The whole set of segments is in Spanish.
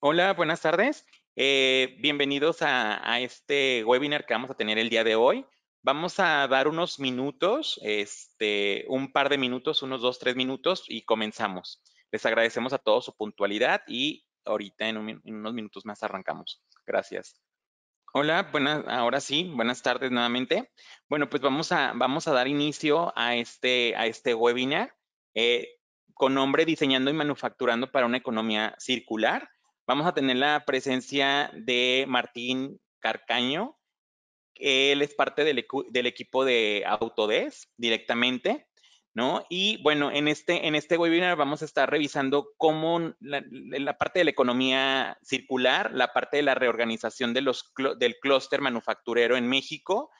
Hola, buenas tardes. Eh, bienvenidos a, este webinar que vamos a tener el día de hoy. Vamos a dar unos minutos, este, un par de minutos, unos dos, tres minutos y comenzamos. Les agradecemos a todos su puntualidad y ahorita en, unos minutos más arrancamos. Gracias. Hola, buenas, ahora sí, buenas tardes nuevamente. Bueno, pues vamos a, vamos a dar inicio a este, a este webinar eh, con nombre Diseñando y Manufacturando para una Economía Circular. Vamos a tener la presencia de Martín Carcaño. Él es parte del, equipo de Autodesk directamente. ¿No? Y bueno, en este, en este webinar vamos a estar revisando cómo la, parte de la economía circular, la parte de la reorganización de los, del clúster manufacturero en México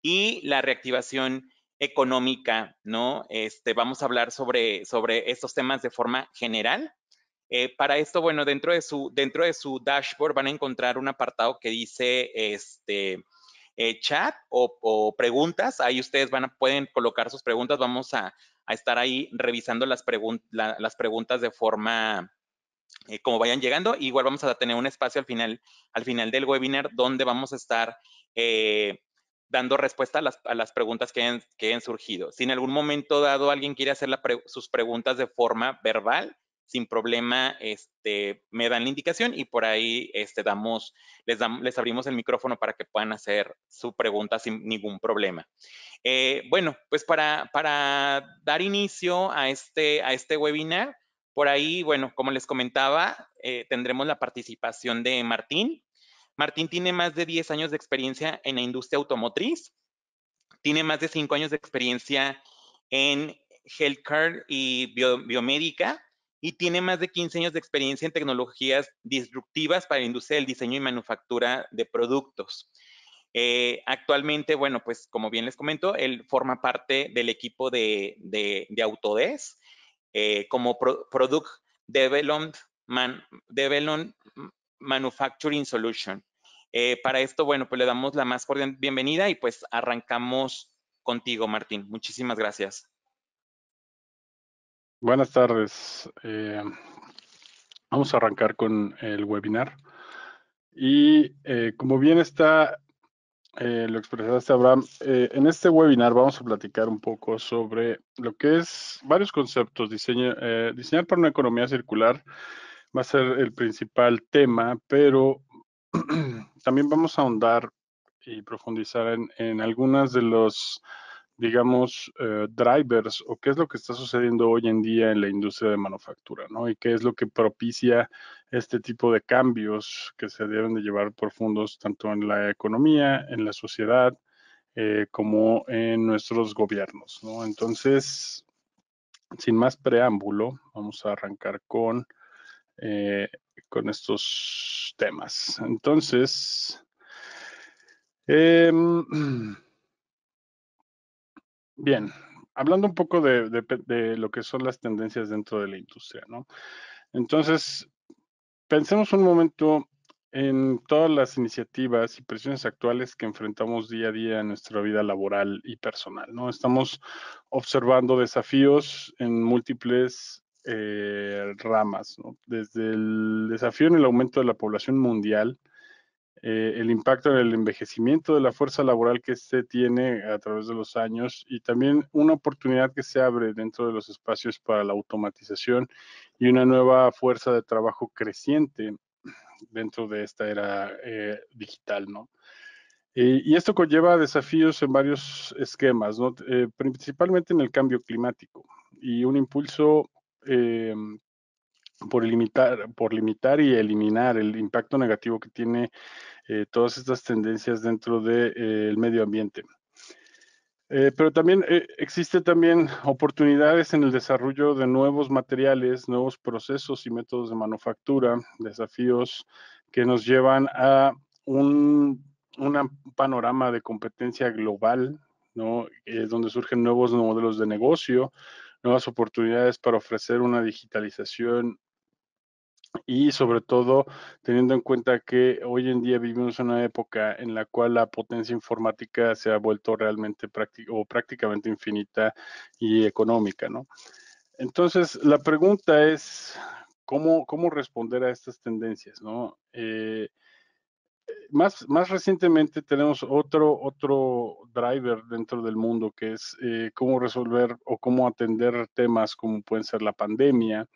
y la reactivación económica, ¿no? Este, vamos a hablar sobre, sobre estos temas de forma general eh, para esto, bueno, dentro de, su, dentro de su dashboard van a encontrar un apartado que dice este, eh, chat o, preguntas. Ahí ustedes van a, pueden colocar sus preguntas. Vamos a, estar ahí revisando las, las preguntas de forma eh, como vayan llegando. Igual vamos a tener un espacio al final, al final del webinar donde vamos a estar dando respuesta a las, preguntas que han, surgido. Si en algún momento dado alguien quiere hacer sus preguntas de forma verbal, sin problema este, me dan la indicación y por ahí este, damos, les, les abrimos el micrófono para que puedan hacer su pregunta sin ningún problema. Eh, bueno, pues para, para dar inicio a este, a este webinar, por ahí, bueno, como les comentaba, eh, tendremos la participación de Martín. Martín tiene más de 10 años de experiencia en la industria automotriz, tiene más de 5 años de experiencia en healthcare y biomédica, y tiene más de 15 años de experiencia en tecnologías disruptivas para la industria del diseño y manufactura de productos. Eh, actualmente, bueno, pues como bien les comento, él forma parte del equipo de, de, Autodesk eh, como Product Development, Man, Development, Manufacturing Solution. Eh, para esto, bueno, pues le damos la más cordial bienvenida y pues arrancamos contigo, Martín. Muchísimas gracias. Buenas tardes. Eh, vamos a arrancar con el webinar. Y eh, como bien está, eh, lo expresaste, Abraham, eh, en este webinar vamos a platicar un poco sobre lo que es varios conceptos. Diseño, diseñar para una economía circular va a ser el principal tema, pero también vamos a ahondar y profundizar en, en algunas de los digamos, eh, drivers o qué es lo que está sucediendo hoy en día en la industria de manufactura, ¿no? Y qué es lo que propicia este tipo de cambios que se deben de llevar profundos tanto en la economía, en la sociedad, eh, como en nuestros gobiernos, ¿no? Entonces, sin más preámbulo, vamos a arrancar con, eh, con estos temas. Entonces, eh, Bien, hablando un poco de, lo que son las tendencias dentro de la industria, ¿no? Entonces, pensemos un momento en todas las iniciativas y presiones actuales que enfrentamos día a día en nuestra vida laboral y personal, ¿no? Estamos observando desafíos en múltiples eh, ramas, ¿no? Desde el desafío en el aumento de la población mundial, eh, el impacto el envejecimiento de la fuerza laboral que se tiene a través de los años y también una oportunidad que se abre dentro de los espacios para la automatización y una nueva fuerza de trabajo creciente dentro de esta era eh, digital, ¿no? Eh, y esto conlleva desafíos en varios esquemas, ¿no? principalmente en el cambio climático y un impulso em, por limitar, por limitar y eliminar el impacto negativo que tiene eh, todas estas tendencias dentro del eh, medio ambiente. Eh, pero también existe también oportunidades en el desarrollo de nuevos materiales, nuevos procesos y métodos de manufactura, desafíos que nos llevan a un, un panorama de competencia global, ¿no? donde surgen nuevos modelos de negocio, nuevas oportunidades para ofrecer una digitalización y sobre todo teniendo en cuenta que hoy en día vivimos en una época en la cual la potencia informática se ha vuelto realmente práctico o prácticamente infinita y económica, ¿no? Entonces, la pregunta es, ¿cómo, cómo responder a estas tendencias, no? Eh, más, recientemente tenemos otro, otro driver dentro del mundo que es eh, cómo resolver o cómo atender temas como pueden ser la pandemia,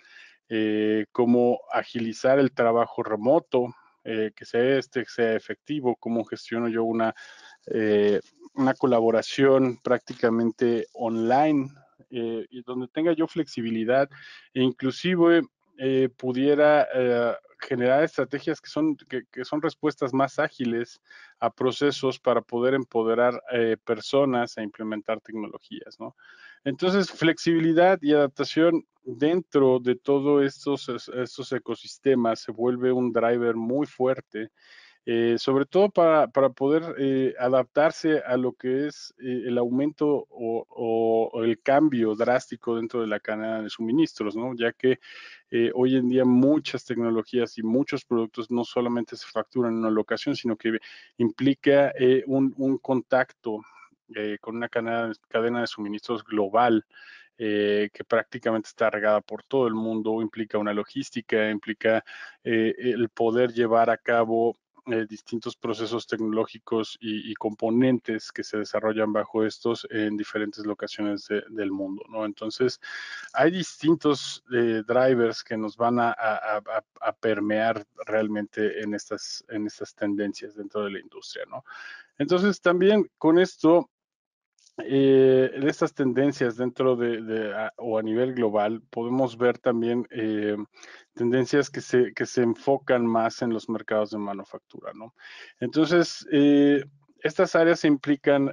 eh, cómo agilizar el trabajo remoto, eh, que sea este, que sea efectivo, cómo gestiono yo una, eh, una colaboración prácticamente online, y donde tenga yo flexibilidad e inclusive eh, pudiera eh, generar estrategias que son, que, son respuestas más ágiles a procesos para poder empoderar eh, personas e implementar tecnologías, ¿no? Entonces, flexibilidad y adaptación dentro de todos estos, estos ecosistemas se vuelve un driver muy fuerte eh, sobre todo para, poder eh, adaptarse a lo que es eh, el aumento o, el cambio drástico dentro de la cadena de suministros, ¿no? ya que hoy en día muchas tecnologías y muchos productos no solamente se facturan en una locación, sino que implica un, contacto con una cadena, cadena de suministros global. que prácticamente está regada por todo el mundo, implica una logística, implica el poder llevar a cabo eh, distintos procesos tecnológicos y, componentes que se desarrollan bajo estos en diferentes locaciones del mundo, ¿no? Entonces, hay distintos eh, drivers que nos van a, permear realmente en estas, en estas tendencias dentro de la industria, ¿no? Entonces, también con esto eh, en estas tendencias dentro de, o a nivel global, podemos ver también eh, tendencias que se, enfocan más en los mercados de manufactura, ¿no? Entonces, eh, estas áreas implican,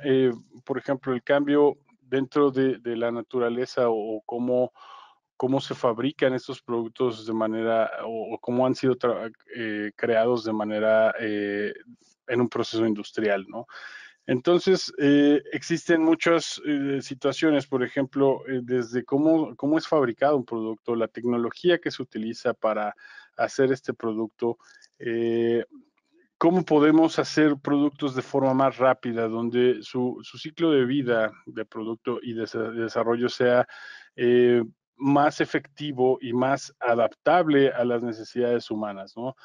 por ejemplo, el cambio dentro de, la naturaleza o, cómo cómo se fabrican estos productos de manera o, cómo han sido creados de manera en un proceso industrial, ¿no? Entonces, eh, existen muchas eh, situaciones, por ejemplo, eh, desde cómo, cómo, es fabricado un producto, la tecnología que se utiliza para hacer este producto, cómo podemos hacer productos de forma más rápida, donde su, ciclo de vida de producto y de, desarrollo sea más efectivo y más adaptable a las necesidades humanas, ¿no?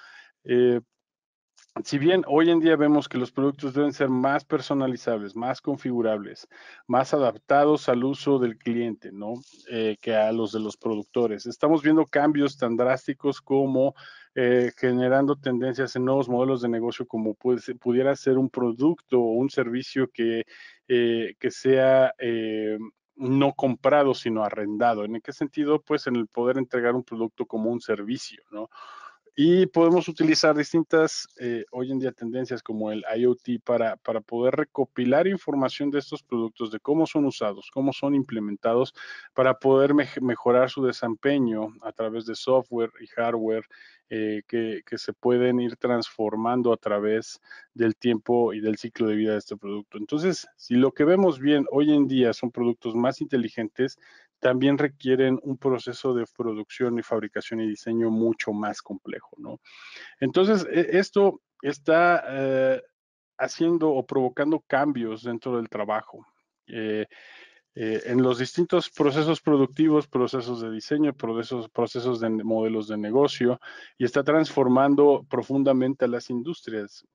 si bien hoy en día vemos que los productos deben ser más personalizables, más configurables, más adaptados al uso del cliente, ¿no? Eh, que a los de los productores. Estamos viendo cambios tan drásticos como eh, generando tendencias en nuevos modelos de negocio, como puede, pudiera ser un producto o un servicio que, eh, que sea no comprado, sino arrendado. ¿En qué sentido? Pues en el poder entregar un producto como un servicio, ¿no? Y podemos utilizar distintas, eh, hoy en día, tendencias como el IoT para, para poder recopilar información de estos productos, de cómo son usados, cómo son implementados, para poder mejorar su desempeño a través de software y hardware eh, que, se pueden ir transformando a través del tiempo y del ciclo de vida de este producto. Entonces, si lo que vemos bien hoy en día son productos más inteligentes, también requieren un proceso de producción y fabricación y diseño mucho más complejo, Entonces, e, esto está eh, haciendo o provocando cambios dentro del trabajo. Eh, eh, en los distintos procesos productivos, procesos de diseño, procesos, procesos de modelos de negocio, y está transformando profundamente a las industrias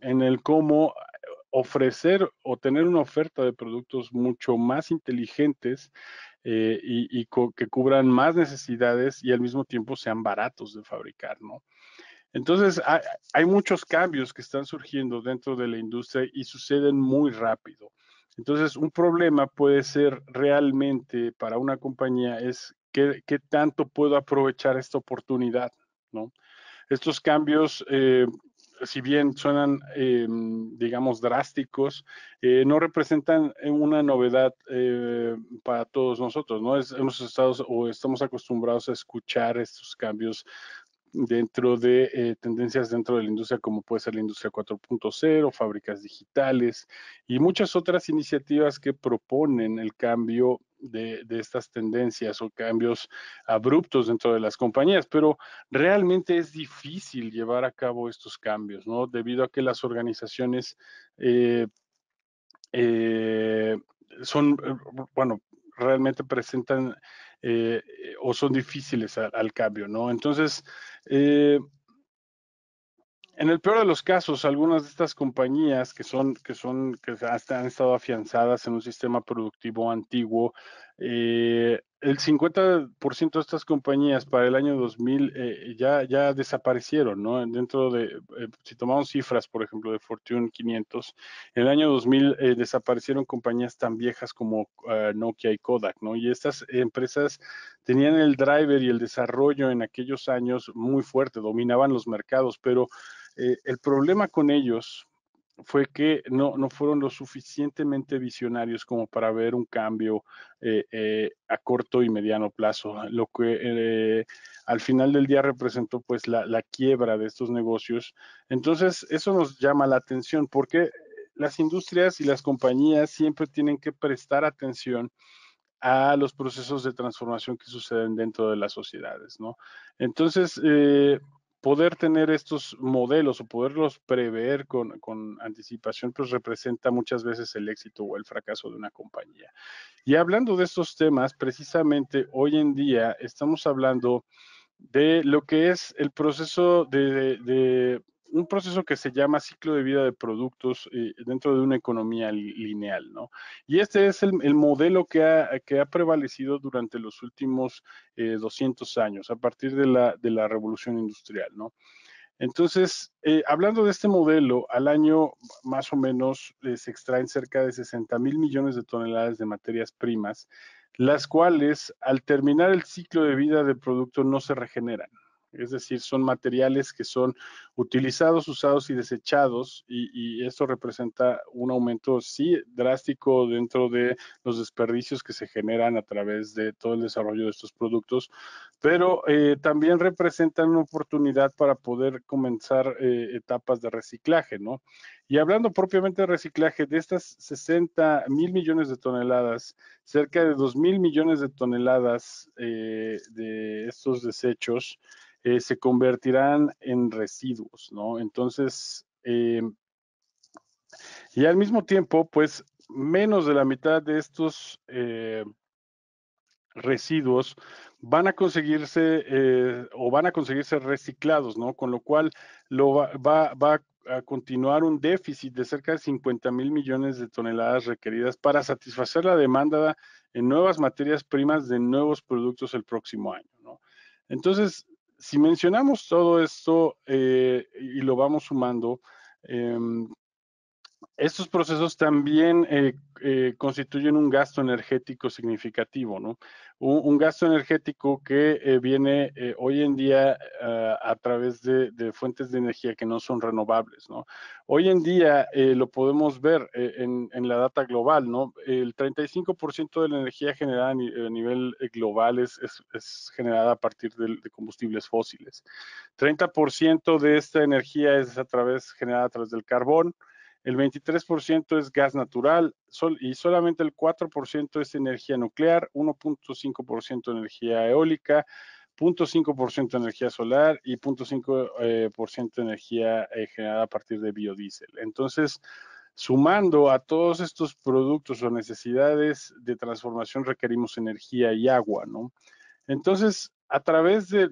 en el cómo ofrecer o tener una oferta de productos mucho más inteligentes eh, y, que cubran más necesidades y al mismo tiempo sean baratos de fabricar, ¿no? Entonces, hay, muchos cambios que están surgiendo dentro de la industria y suceden muy rápido. Entonces, un problema puede ser realmente para una compañía es qué, tanto puedo aprovechar esta oportunidad, ¿no? Estos cambios eh, si bien suenan, eh, digamos, drásticos, eh, no representan eh, una novedad para todos nosotros, ¿no? hemos estado o estamos acostumbrados a escuchar estos cambios dentro de eh, tendencias dentro de la industria como puede ser la industria 4.0, fábricas digitales y muchas otras iniciativas que proponen el cambio de, estas tendencias o cambios abruptos dentro de las compañías, pero realmente es difícil llevar a cabo estos cambios, ¿no? Debido a que las organizaciones eh, eh, son, bueno, realmente presentan eh, eh, o son difíciles al cambio, ¿no? Entonces, eh, en el peor de los casos, algunas de estas compañías que son, que son, que han estado afianzadas en un sistema productivo antiguo, eh, el 50% de estas compañías para el año 2000 eh, ya, ya desaparecieron, ¿no? Dentro de, eh, si tomamos cifras, por ejemplo, de Fortune 500, en el año 2000 eh, desaparecieron compañías tan viejas como Nokia y Kodak, ¿no? Y estas empresas tenían el driver y el desarrollo en aquellos años muy fuerte, dominaban los mercados, pero el problema con ellos fue que no, fueron lo suficientemente visionarios como para ver un cambio eh, eh, a corto y mediano plazo, ah, lo que eh, al final del día representó pues la, quiebra de estos negocios. Entonces, eso nos llama la atención porque las industrias y las compañías siempre tienen que prestar atención a los procesos de transformación que suceden dentro de las sociedades, Entonces, poder tener estos modelos o poderlos prever con, con, anticipación, pues representa muchas veces el éxito o el fracaso de una compañía. Y hablando de estos temas, precisamente hoy en día estamos hablando de lo que es el proceso de, de un proceso que se llama ciclo de vida de productos eh, dentro de una economía lineal, ¿no? Y este es el, modelo que ha, prevalecido durante los últimos 200 eh, años, a partir de la, revolución industrial, ¿no? Entonces, eh, hablando de este modelo, al año más o menos se extraen cerca de 60 mil millones de toneladas de materias primas, las cuales al terminar el ciclo de vida del producto no se regeneran, es decir, son materiales que son utilizados, usados y desechados, y, esto representa un aumento, sí, drástico dentro de los desperdicios que se generan a través de todo el desarrollo de estos productos, pero eh, también representan una oportunidad para poder comenzar eh, etapas de reciclaje, ¿no? Y hablando propiamente de reciclaje, de estas 60 mil millones de toneladas, cerca de 2 mil millones de toneladas eh, de estos desechos se convertirán en residuos, ¿no? Entonces, y al mismo tiempo, pues menos de la mitad de estos residuos van a conseguirse eh, o van a conseguirse reciclados, ¿no? Con lo cual lo va, a continuar un déficit de cerca de 50 mil millones de toneladas requeridas para satisfacer la demanda en nuevas materias primas de nuevos productos el próximo año, ¿no? Entonces, si mencionamos todo esto eh, y lo vamos sumando, em, estos procesos también eh, constituyen un gasto energético significativo, ¿no? un, gasto energético que eh, viene eh, hoy en día eh, a través de, fuentes de energía que no son renovables, ¿no? Hoy en día lo podemos ver en, la data global, ¿no? El 35% de la energía generada a nivel global es, generada a partir de, combustibles fósiles. 30% de esta energía es a través, generada a través del carbón, el 23% es gas natural y solamente el 4% es energía nuclear, 1.5% energía eólica, 0.5% energía solar y 0.5% eh, energía eh, generada a partir de biodiesel. Entonces, sumando a todos estos productos o necesidades de transformación requerimos energía y agua, ¿no? Entonces, a través de,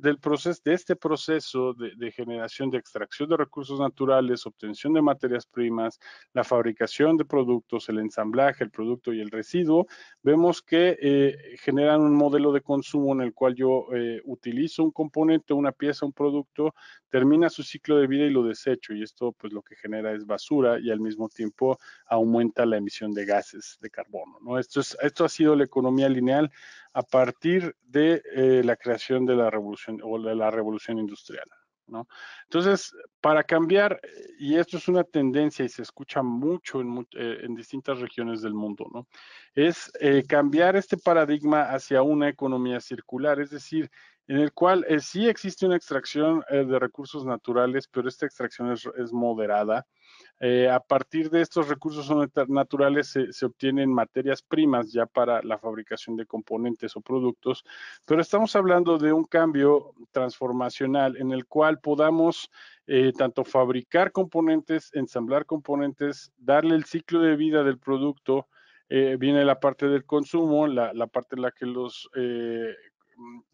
este proceso de, generación, de extracción de recursos naturales, obtención de materias primas, la fabricación de productos, el ensamblaje, el producto y el residuo, vemos que eh, generan un modelo de consumo en el cual yo eh, utilizo un componente, una pieza, un producto, termina su ciclo de vida y lo desecho. Y esto pues lo que genera es basura y al mismo tiempo aumenta la emisión de gases de carbono. Esto, esto ha sido la economía lineal a partir de eh, la creación de la revolución o de la revolución industrial. ¿no? Entonces, para cambiar, eh, y esto es una tendencia y se escucha mucho en, eh, distintas regiones del mundo, ¿no? es cambiar este paradigma hacia una economía circular, es decir, en el cual sí existe una extracción de recursos naturales, pero esta extracción es moderada, eh, a partir de estos recursos naturales se, obtienen materias primas ya para la fabricación de componentes o productos, pero estamos hablando de un cambio transformacional en el cual podamos eh, tanto fabricar componentes, ensamblar componentes, darle el ciclo de vida del producto. Eh, viene la parte del consumo, la, la parte en la que los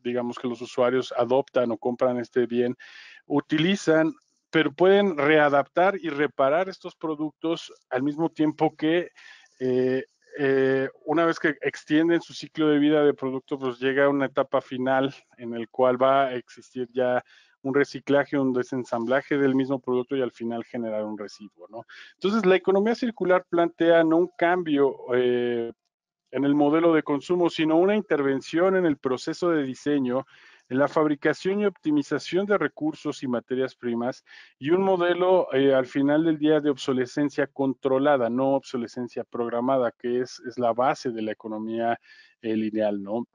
digamos que los usuarios adoptan o compran este bien, utilizan pero pueden readaptar y reparar estos productos al mismo tiempo que eh, eh, una vez que extienden su ciclo de vida de productos, pues llega a una etapa final en el cual va a existir ya un reciclaje, un desensamblaje del mismo producto y al final generar un residuo, Entonces, la economía circular plantea no un cambio eh, en el modelo de consumo, sino una intervención en el proceso de diseño en la fabricación y optimización de recursos y materias primas y un modelo eh, al final del día de obsolescencia controlada, no obsolescencia programada, que es, es la base de la economía eh, lineal, ¿no?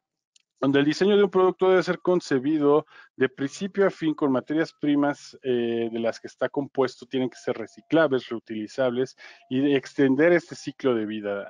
donde el diseño de un producto debe ser concebido de principio a fin con materias primas eh, de las que está compuesto, tienen que ser reciclables, reutilizables y extender este ciclo de vida.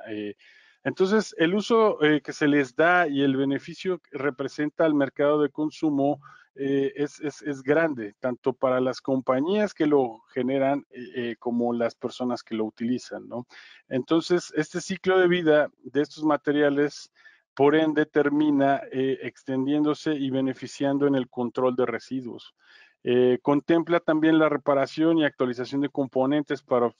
Entonces, el uso eh, que se les da y el beneficio que representa al mercado de consumo eh, es, grande, tanto para las compañías que lo generan eh, como las personas que lo utilizan, ¿no? Entonces, este ciclo de vida de estos materiales, por ende, termina extendiéndose y beneficiando en el control de residuos. Eh, contempla también la reparación y actualización de componentes para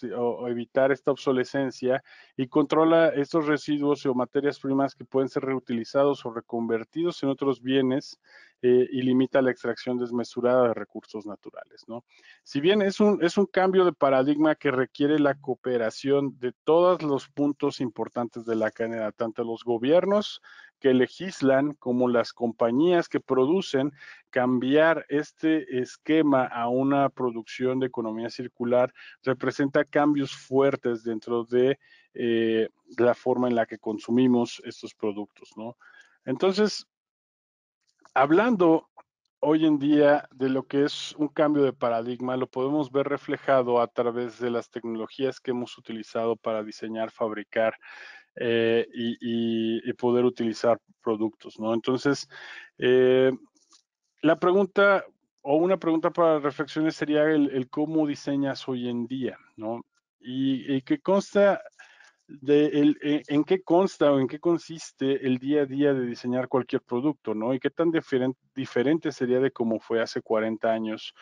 evitar esta obsolescencia y controla estos residuos o materias primas que pueden ser reutilizados o reconvertidos en otros bienes eh, y limita la extracción desmesurada de recursos naturales. ¿no? Si bien es un, es un cambio de paradigma que requiere la cooperación de todos los puntos importantes de la cadena, tanto los gobiernos, que legislan como las compañías que producen cambiar este esquema a una producción de economía circular representa cambios fuertes dentro de eh, la forma en la que consumimos estos productos, ¿no? Entonces, hablando hoy en día de lo que es un cambio de paradigma lo podemos ver reflejado a través de las tecnologías que hemos utilizado para diseñar, fabricar eh, y, poder utilizar productos, ¿no? Entonces, eh, la pregunta o una pregunta para reflexiones sería el, cómo diseñas hoy en día, ¿no? Y, qué consta de e, en qué consta o en qué consiste el día a día de diseñar cualquier producto, ¿no? Y qué tan diferente sería de cómo fue hace 40 años,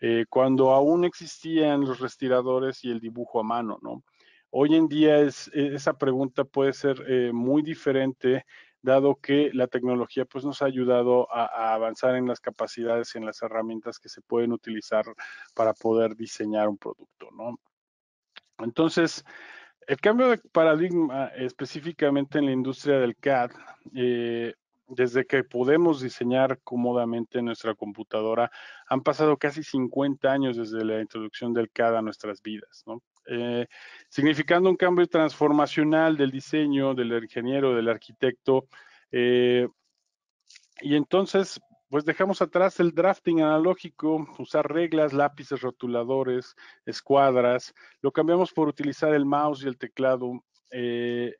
eh, cuando aún existían los restiradores y el dibujo a mano, ¿no? Hoy en día e-, esa pregunta puede ser eh, muy diferente dado que la tecnología pues nos ha ayudado a, avanzar en las capacidades y en las herramientas que se pueden utilizar para poder diseñar un producto, ¿no? Entonces, el cambio de paradigma específicamente en la industria del CAD, eh, desde que podemos diseñar cómodamente nuestra computadora, han pasado casi 50 años desde la introducción del CAD a nuestras vidas, ¿no? Eh, significando un cambio transformacional del diseño, del ingeniero, del arquitecto. Eh, y entonces, pues dejamos atrás el drafting analógico, usar reglas, lápices, rotuladores, escuadras, lo cambiamos por utilizar el mouse y el teclado. Eh,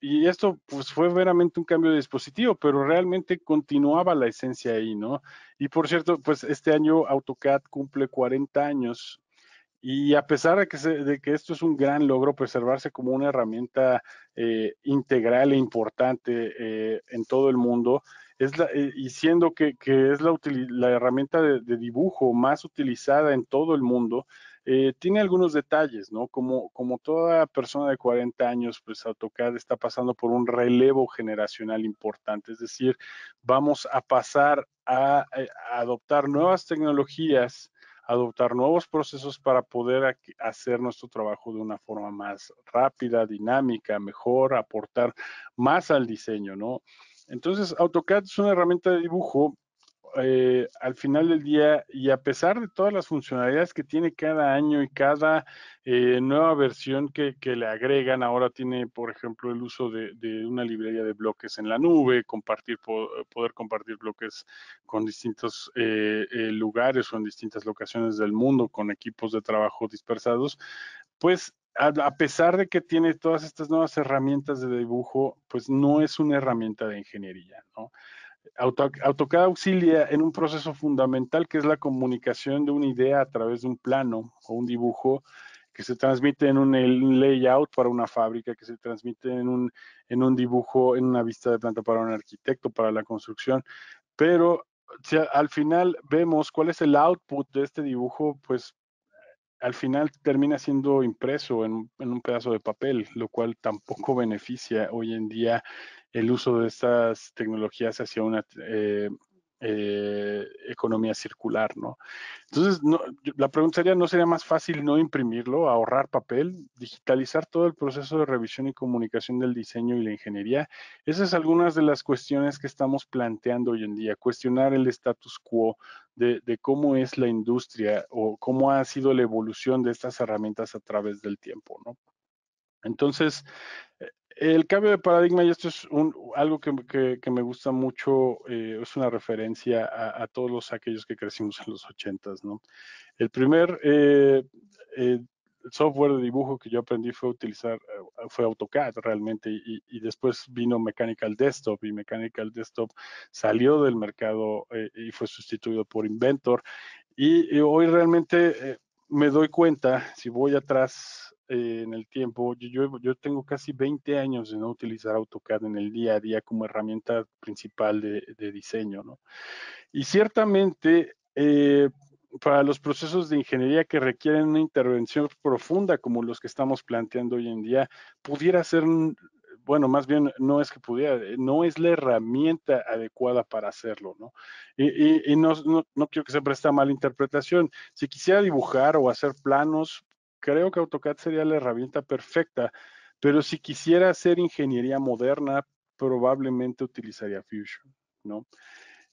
y esto pues fue veramente un cambio de dispositivo, pero realmente continuaba la esencia ahí, ¿no? Y por cierto, pues este año AutoCAD cumple 40 años y a pesar de que, de que, esto es un gran logro, preservarse como una herramienta eh, integral e importante eh, en todo el mundo, es eh, y siendo que, es la, herramienta de, dibujo más utilizada en todo el mundo, tiene algunos detalles, ¿no? Como, como toda persona de 40 años, pues AutoCAD está pasando por un relevo generacional importante, es decir, vamos a pasar a adoptar nuevas tecnologías adoptar nuevos procesos para poder hacer nuestro trabajo de una forma más rápida, dinámica, mejor, aportar más al diseño, ¿no? Entonces, AutoCAD es una herramienta de dibujo eh, al final del día y a pesar de todas las funcionalidades que tiene cada año y cada eh, nueva versión que, le agregan, ahora tiene, por ejemplo, el uso de, una librería de bloques en la nube, compartir, poder compartir bloques con distintos eh, lugares o en distintas locaciones del mundo con equipos de trabajo dispersados, pues a pesar de que tiene todas estas nuevas herramientas de dibujo, pues no es una herramienta de ingeniería, ¿no? Auto, AutoCAD auxilia en un proceso fundamental que es la comunicación de una idea a través de un plano o un dibujo que se transmite en un, layout para una fábrica, que se transmite en un, en un dibujo, en una vista de planta para un arquitecto, para la construcción. Pero al final vemos cuál es el output de este dibujo, pues al final termina siendo impreso en, en, un pedazo de papel, lo cual tampoco beneficia hoy en día el uso de estas tecnologías hacia una eh, eh, economía circular, ¿no? Entonces, la pregunta sería, ¿no sería más fácil no imprimirlo, ahorrar papel, digitalizar todo el proceso de revisión y comunicación del diseño y la ingeniería? Esas son algunas de las cuestiones que estamos planteando hoy en día, cuestionar el status quo de, de cómo es la industria o cómo ha sido la evolución de estas herramientas a través del tiempo, ¿no? Entonces, eh, el cambio de paradigma, y esto es algo que, me gusta mucho, eh, es una referencia a, todos los, aquellos que crecimos en los ochentas, ¿no? El primer eh, eh, software de dibujo que yo aprendí fue utilizar, fue AutoCAD realmente, y, después vino Mechanical Desktop, y Mechanical Desktop salió del mercado y fue sustituido por Inventor, y hoy realmente me doy cuenta, si voy atrás eh, en el tiempo. Yo, yo, tengo casi 20 años de no utilizar AutoCAD en el día a día como herramienta principal de, diseño, ¿no? Y ciertamente, eh, para los procesos de ingeniería que requieren una intervención profunda como los que estamos planteando hoy en día, pudiera ser, mm, bueno, más bien no es que pudiera, eh, no es la herramienta adecuada para hacerlo, ¿no? Y, no, no, quiero que se preste a mala interpretación. Si quisiera dibujar o hacer planos, creo que AutoCAD sería la herramienta perfecta, pero si quisiera hacer ingeniería moderna, probablemente utilizaría Fusion, ¿no?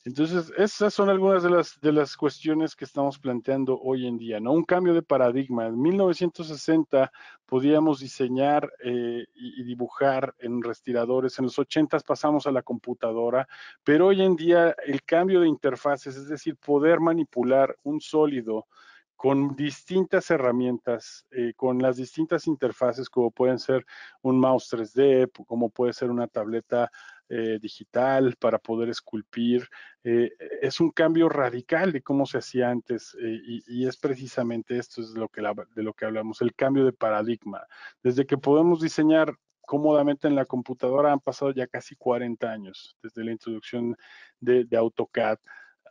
Entonces, esas son algunas de las, de las cuestiones que estamos planteando hoy en día, ¿no? Un cambio de paradigma. En 1960 podíamos diseñar eh, y dibujar en respiradores. En los 80 pasamos a la computadora, pero hoy en día el cambio de interfaces, es decir, poder manipular un sólido con distintas herramientas, eh, con las distintas interfaces, como pueden ser un mouse 3D, como puede ser una tableta eh, digital para poder esculpir. Eh, es un cambio radical de cómo se hacía antes y, es precisamente esto es lo que de lo que hablamos, el cambio de paradigma. Desde que podemos diseñar cómodamente en la computadora han pasado ya casi 40 años, desde la introducción de AutoCAD,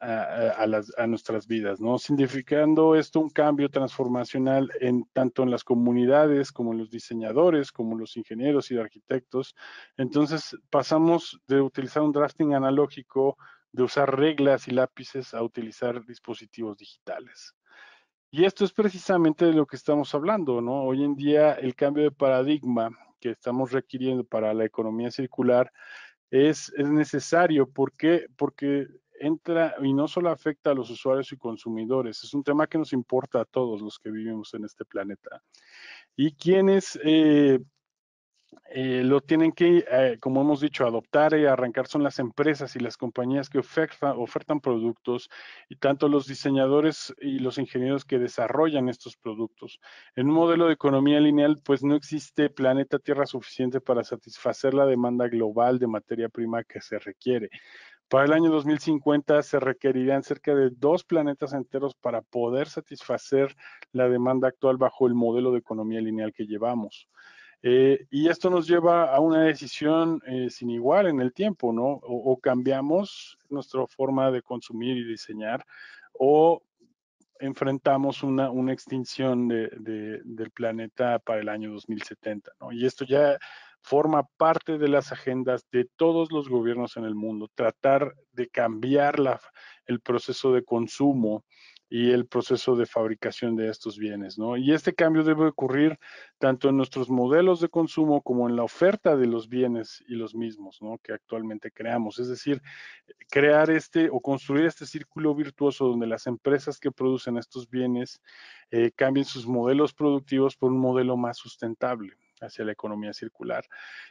a, nuestras vidas, ¿no? Significando esto un cambio transformacional en tanto en las comunidades como en los diseñadores, como los ingenieros y arquitectos. Entonces pasamos de utilizar un drafting analógico, de usar reglas y lápices a utilizar dispositivos digitales. Y esto es precisamente de lo que estamos hablando, ¿no? Hoy en día el cambio de paradigma que estamos requiriendo para la economía circular es, es, necesario. ¿Por qué? Porque entra y no solo afecta a los usuarios y consumidores, es un tema que nos importa a todos los que vivimos en este planeta. Y quienes eh, eh, lo tienen que, eh, como hemos dicho, adoptar y arrancar son las empresas y las compañías que ofertan productos y tanto los diseñadores y los ingenieros que desarrollan estos productos. En un modelo de economía lineal, pues no existe planeta Tierra suficiente para satisfacer la demanda global de materia prima que se requiere. Para el año 2050 se requerirían cerca de dos planetas enteros para poder satisfacer la demanda actual bajo el modelo de economía lineal que llevamos. Eh, y esto nos lleva a una decisión eh, sin igual en el tiempo, ¿no? O, cambiamos nuestra forma de consumir y diseñar, o enfrentamos una, extinción del planeta para el año 2070, ¿no? Y esto ya forma parte de las agendas de todos los gobiernos en el mundo, tratar de cambiar el proceso de consumo y el proceso de fabricación de estos bienes, ¿no? Y este cambio debe ocurrir tanto en nuestros modelos de consumo como en la oferta de los bienes y los mismos, ¿no? Que actualmente creamos. Es decir, crear este o construir este círculo virtuoso donde las empresas que producen estos bienes eh, cambien sus modelos productivos por un modelo más sustentable hacia la economía circular.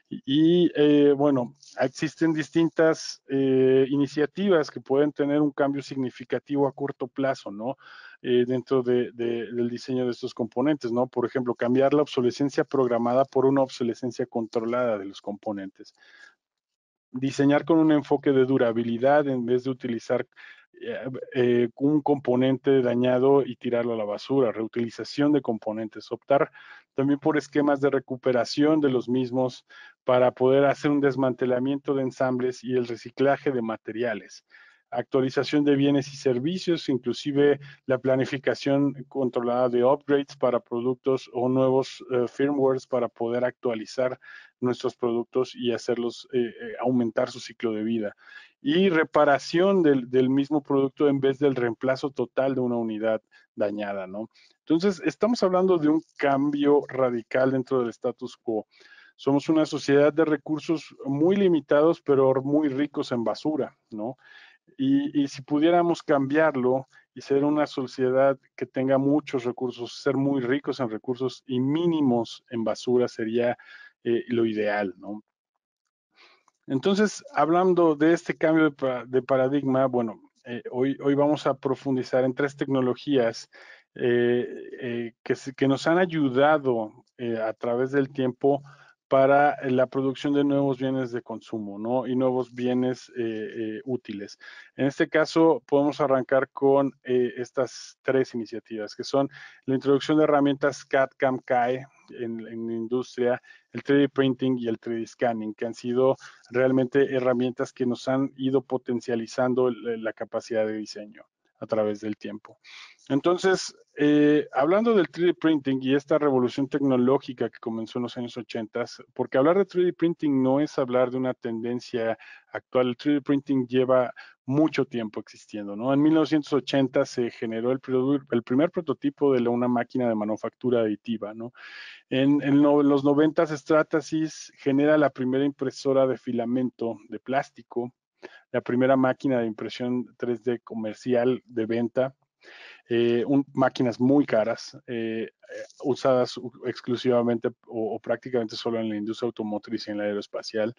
Y, eh, bueno, existen distintas eh, iniciativas que pueden tener un cambio significativo a corto plazo, ¿no? Eh, dentro del diseño de estos componentes, ¿no? Por ejemplo, cambiar la obsolescencia programada por una obsolescencia controlada de los componentes diseñar con un enfoque de durabilidad en vez de utilizar eh, eh, un componente dañado y tirarlo a la basura, reutilización de componentes, optar también por esquemas de recuperación de los mismos para poder hacer un desmantelamiento de ensambles y el reciclaje de materiales actualización de bienes y servicios, inclusive la planificación controlada de upgrades para productos o nuevos eh, firmwares para poder actualizar nuestros productos y hacerlos eh, eh, aumentar su ciclo de vida. Y reparación del, mismo producto en vez del reemplazo total de una unidad dañada, ¿no? Entonces, estamos hablando de un cambio radical dentro del status quo. Somos una sociedad de recursos muy limitados, pero muy ricos en basura, ¿no? y si pudiéramos cambiarlo, y ser una sociedad que tenga muchos recursos, ser muy ricos en recursos y mínimos en basura sería eh, lo ideal, ¿no? Entonces, hablando de este cambio de, paradigma, bueno, eh, hoy, hoy vamos a profundizar en tres tecnologías eh, que, que, nos han ayudado a través del tiempo para la producción de nuevos bienes de consumo ¿no? y nuevos bienes eh, eh, útiles. En este caso, podemos arrancar con eh, estas tres iniciativas, que son la introducción de herramientas CAD, CAM, CAE en, la industria, el 3D printing y el 3D scanning, que han sido realmente herramientas que nos han ido potencializando la capacidad de diseño a través del tiempo. Entonces, eh, hablando del 3D printing y esta revolución tecnológica que comenzó en los años 80, porque hablar de 3D printing no es hablar de una tendencia actual, el 3D printing lleva mucho tiempo existiendo, ¿no? En 1980 se generó el, primer prototipo de una máquina de manufactura aditiva, ¿no? En, en los 90 Stratasys genera la primera impresora de filamento de plástico, la primera máquina de impresión 3D comercial de venta, eh, máquinas muy caras, eh, eh, usadas exclusivamente o, prácticamente solo en la industria automotriz y en la aeroespacial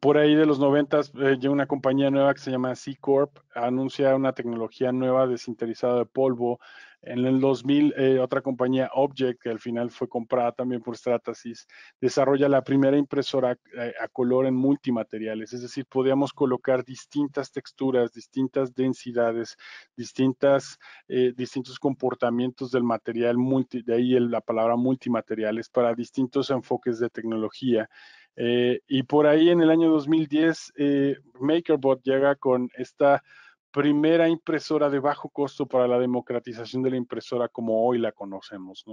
por ahí de los 90, eh, una compañía nueva que se llama C Corp anuncia una tecnología nueva de de polvo. En el 2000, eh, otra compañía, Object, que al final fue comprada también por Stratasys, desarrolla la primera impresora eh, a color en multimateriales. Es decir, podíamos colocar distintas texturas, distintas densidades, distintas, eh, distintos comportamientos del material, de ahí la palabra multimateriales, para distintos enfoques de tecnología. Eh, y por ahí en el año 2010, eh, MakerBot llega con esta primera impresora de bajo costo para la democratización de la impresora como hoy la conocemos,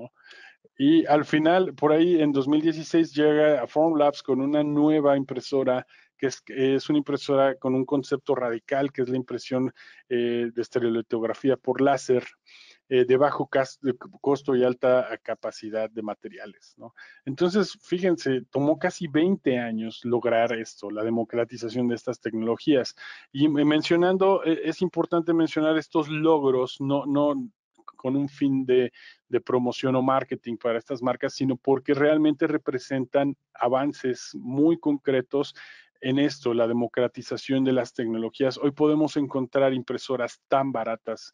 Y al final, por ahí en 2016 llega a Formlabs con una nueva impresora que es, una impresora con un concepto radical, que es la impresión eh, de estereolitografía por láser. Eh, de bajo costo y alta capacidad de materiales. Entonces, fíjense, tomó casi 20 años lograr esto, la democratización de estas tecnologías. Y mencionando, eh, es importante mencionar estos logros, no, no con un fin de, promoción o marketing para estas marcas, sino porque realmente representan avances muy concretos en esto, la democratización de las tecnologías. Hoy podemos encontrar impresoras tan baratas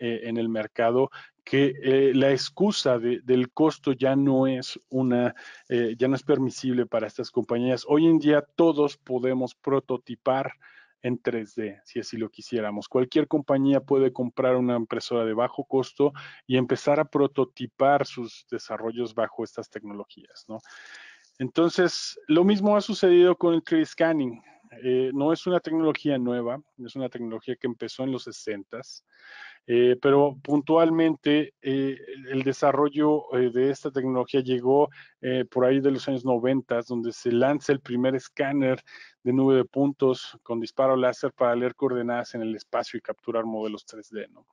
eh, en el mercado que eh, la excusa del costo ya no es una, eh, ya no es permisible para estas compañías. Hoy en día todos podemos prototipar en 3D, si así lo quisiéramos. Cualquier compañía puede comprar una impresora de bajo costo y empezar a prototipar sus desarrollos bajo estas tecnologías, Entonces, lo mismo ha sucedido con el 3D scanning. no es una tecnología nueva, es una tecnología que empezó en los 60s. Eh, pero puntualmente eh, el desarrollo eh, de esta tecnología llegó por ahí de los años 90, donde se lanza el primer escáner de nube de puntos con disparo láser para leer coordenadas en el espacio y capturar modelos 3D. ¿no?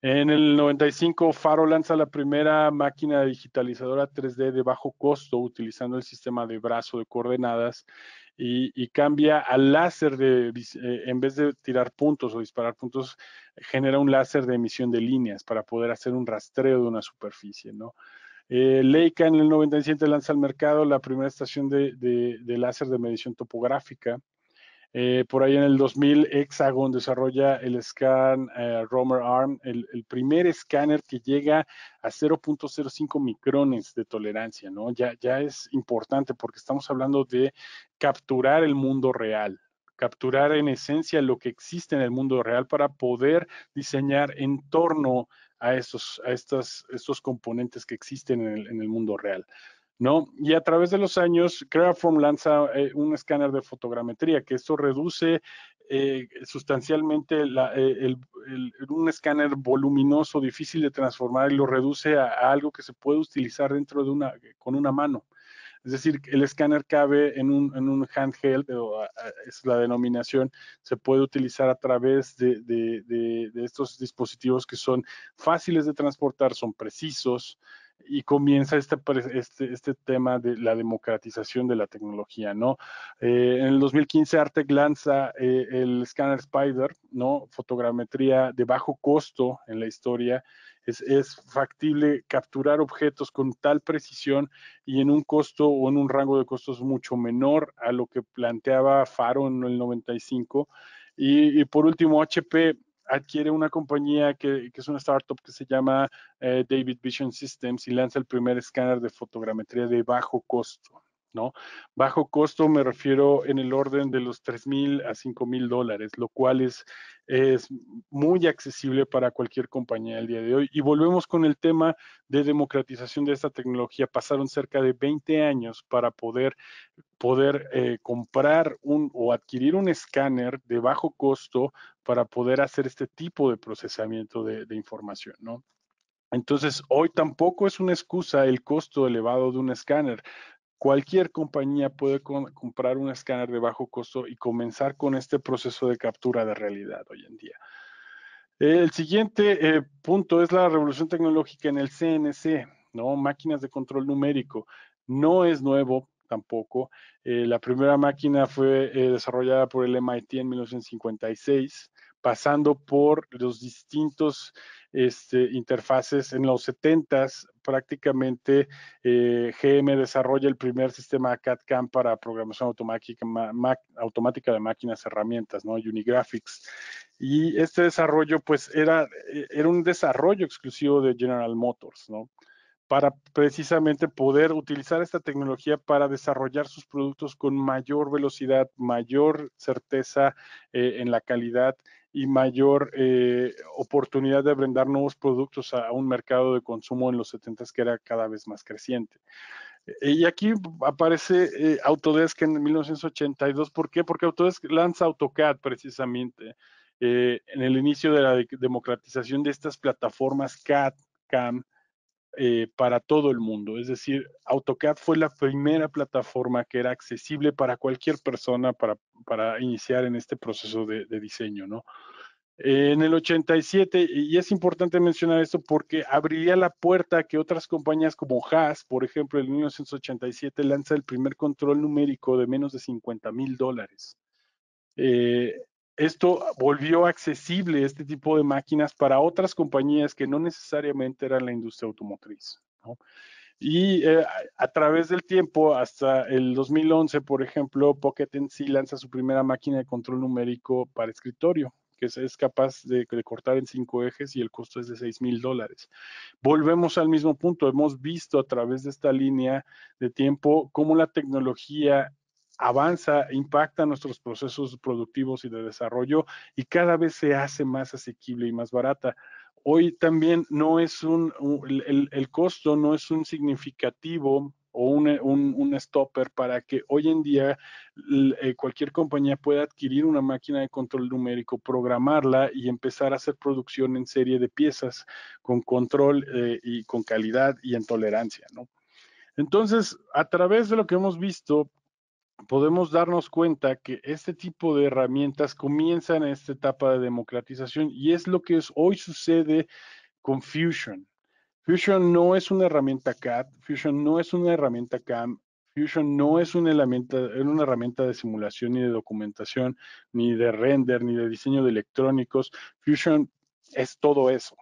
En el 95, Faro lanza la primera máquina digitalizadora 3D de bajo costo utilizando el sistema de brazo de coordenadas y, cambia al láser de, eh, en vez de tirar puntos o disparar puntos, genera un láser de emisión de líneas para poder hacer un rastreo de una superficie, ¿no? Eh, Leica en el 97 lanza al mercado la primera estación de láser de medición topográfica. Eh, por ahí en el 2000, Hexagon desarrolla el Scan eh, Romer ARM, el, primer escáner que llega a 0.05 micrones de tolerancia, Ya, ya es importante porque estamos hablando de capturar el mundo real, capturar en esencia lo que existe en el mundo real para poder diseñar en torno a, esos, a estas, estos componentes que existen en el mundo real. ¿no? Y a través de los años, Creaform lanza eh, un escáner de fotogrametría, que esto reduce eh, sustancialmente eh, un escáner voluminoso, difícil de transformar, y lo reduce a, algo que se puede utilizar dentro de una, con una mano. Es decir, el escáner cabe en un, handheld, es la denominación, se puede utilizar a través de estos dispositivos que son fáciles de transportar, son precisos, y comienza este, pues, este, este, tema de la democratización de la tecnología, ¿no? Eh, en el 2015 Artec lanza eh, el Scanner Spider, ¿no? Fotogrametría de bajo costo en la historia. Es, factible capturar objetos con tal precisión y en un costo o en un rango de costos mucho menor a lo que planteaba Faro en el 95. Y, y por último, HP adquiere una compañía que, es una startup que se llama eh, David Vision Systems y lanza el primer escáner de fotogrametría de bajo costo. ¿no? Bajo costo me refiero en el orden de los 3 mil a 5 mil dólares, lo cual es, es muy accesible para cualquier compañía el día de hoy. Y volvemos con el tema de democratización de esta tecnología. Pasaron cerca de 20 años para poder poder eh, comprar un o adquirir un escáner de bajo costo para poder hacer este tipo de procesamiento de, de información, ¿no? Entonces, hoy tampoco es una excusa el costo elevado de un escáner. Cualquier compañía puede comprar un escáner de bajo costo y comenzar con este proceso de captura de realidad hoy en día. El siguiente eh, punto es la revolución tecnológica en el CNC, ¿no? Máquinas de control numérico. No es nuevo tampoco. Eh, la primera máquina fue eh, desarrollada por el MIT en 1956, pasando por los distintos este, interfaces en los 70s prácticamente eh, GM desarrolla el primer sistema CAD-CAM para programación automática, de máquinas herramientas, ¿no? Unigraphics. Y este desarrollo, pues, eh, era, un desarrollo exclusivo de General Motors, ¿no? para precisamente poder utilizar esta tecnología para desarrollar sus productos con mayor velocidad, mayor certeza eh, en la calidad y mayor eh, oportunidad de brindar nuevos productos a, un mercado de consumo en los 70s que era cada vez más creciente. E, y aquí aparece eh, Autodesk en 1982. ¿Por qué? Porque Autodesk lanza AutoCAD precisamente eh, en el inicio de la democratización de estas plataformas CAD, CAM, eh, para todo el mundo. Es decir, AutoCAD fue la primera plataforma que era accesible para cualquier persona para, iniciar en este proceso de, diseño, ¿no? en el 87, y es importante mencionar esto porque abriría la puerta a que otras compañías como Haas, por ejemplo, en 1987 lanza el primer control numérico de menos de 50 mil dólares. Eh, esto volvió accesible este tipo de máquinas para otras compañías que no necesariamente eran la industria automotriz. Y eh, a través del tiempo, hasta el 2011, por ejemplo, Pocket NC lanza su primera máquina de control numérico para escritorio, que es capaz de, de, cortar en cinco ejes y el costo es de 6 mil dólares. Volvemos al mismo punto, hemos visto a través de esta línea de tiempo cómo la tecnología avanza, impacta nuestros procesos productivos y de desarrollo y cada vez se hace más asequible y más barata. Hoy también no es un, el, costo no es un significativo o un, e, un, stopper para que hoy en día eh, cualquier compañía pueda adquirir una máquina de control numérico, programarla y empezar a hacer producción en serie de piezas con control eh, y con calidad y en tolerancia, ¿no? Entonces, a través de lo que hemos visto, podemos darnos cuenta que este tipo de herramientas comienzan en esta etapa de democratización y es lo que hoy sucede con Fusion. Fusion no es una herramienta CAD, Fusion no es una herramienta CAM, Fusion no es una herramienta, una herramienta de simulación ni de documentación, ni de render, ni de diseño de electrónicos. Fusion es todo eso.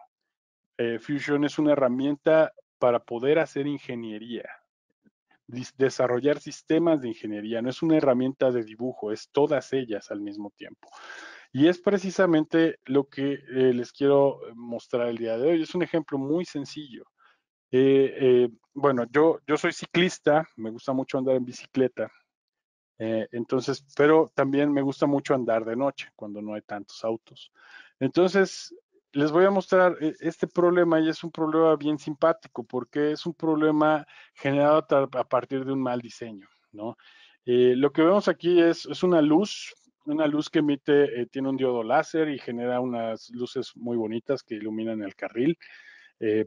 Eh, Fusion es una herramienta para poder hacer ingeniería, desarrollar sistemas de ingeniería, no es una herramienta de dibujo, es todas ellas al mismo tiempo. Y es precisamente lo que eh, les quiero eh, mostrar el día de hoy. Es un ejemplo muy sencillo. Eh, bueno, yo, yo soy ciclista, me gusta mucho andar en bicicleta. entonces, pero también me gusta mucho andar de noche cuando no hay tantos autos. Entonces, les voy a mostrar eh, este problema y es un problema bien simpático porque es un problema generado a partir de un mal diseño, ¿no? Eh, lo que vemos aquí es, una luz, una luz que emite, eh, tiene un diodo láser y genera unas luces muy bonitas que iluminan el carril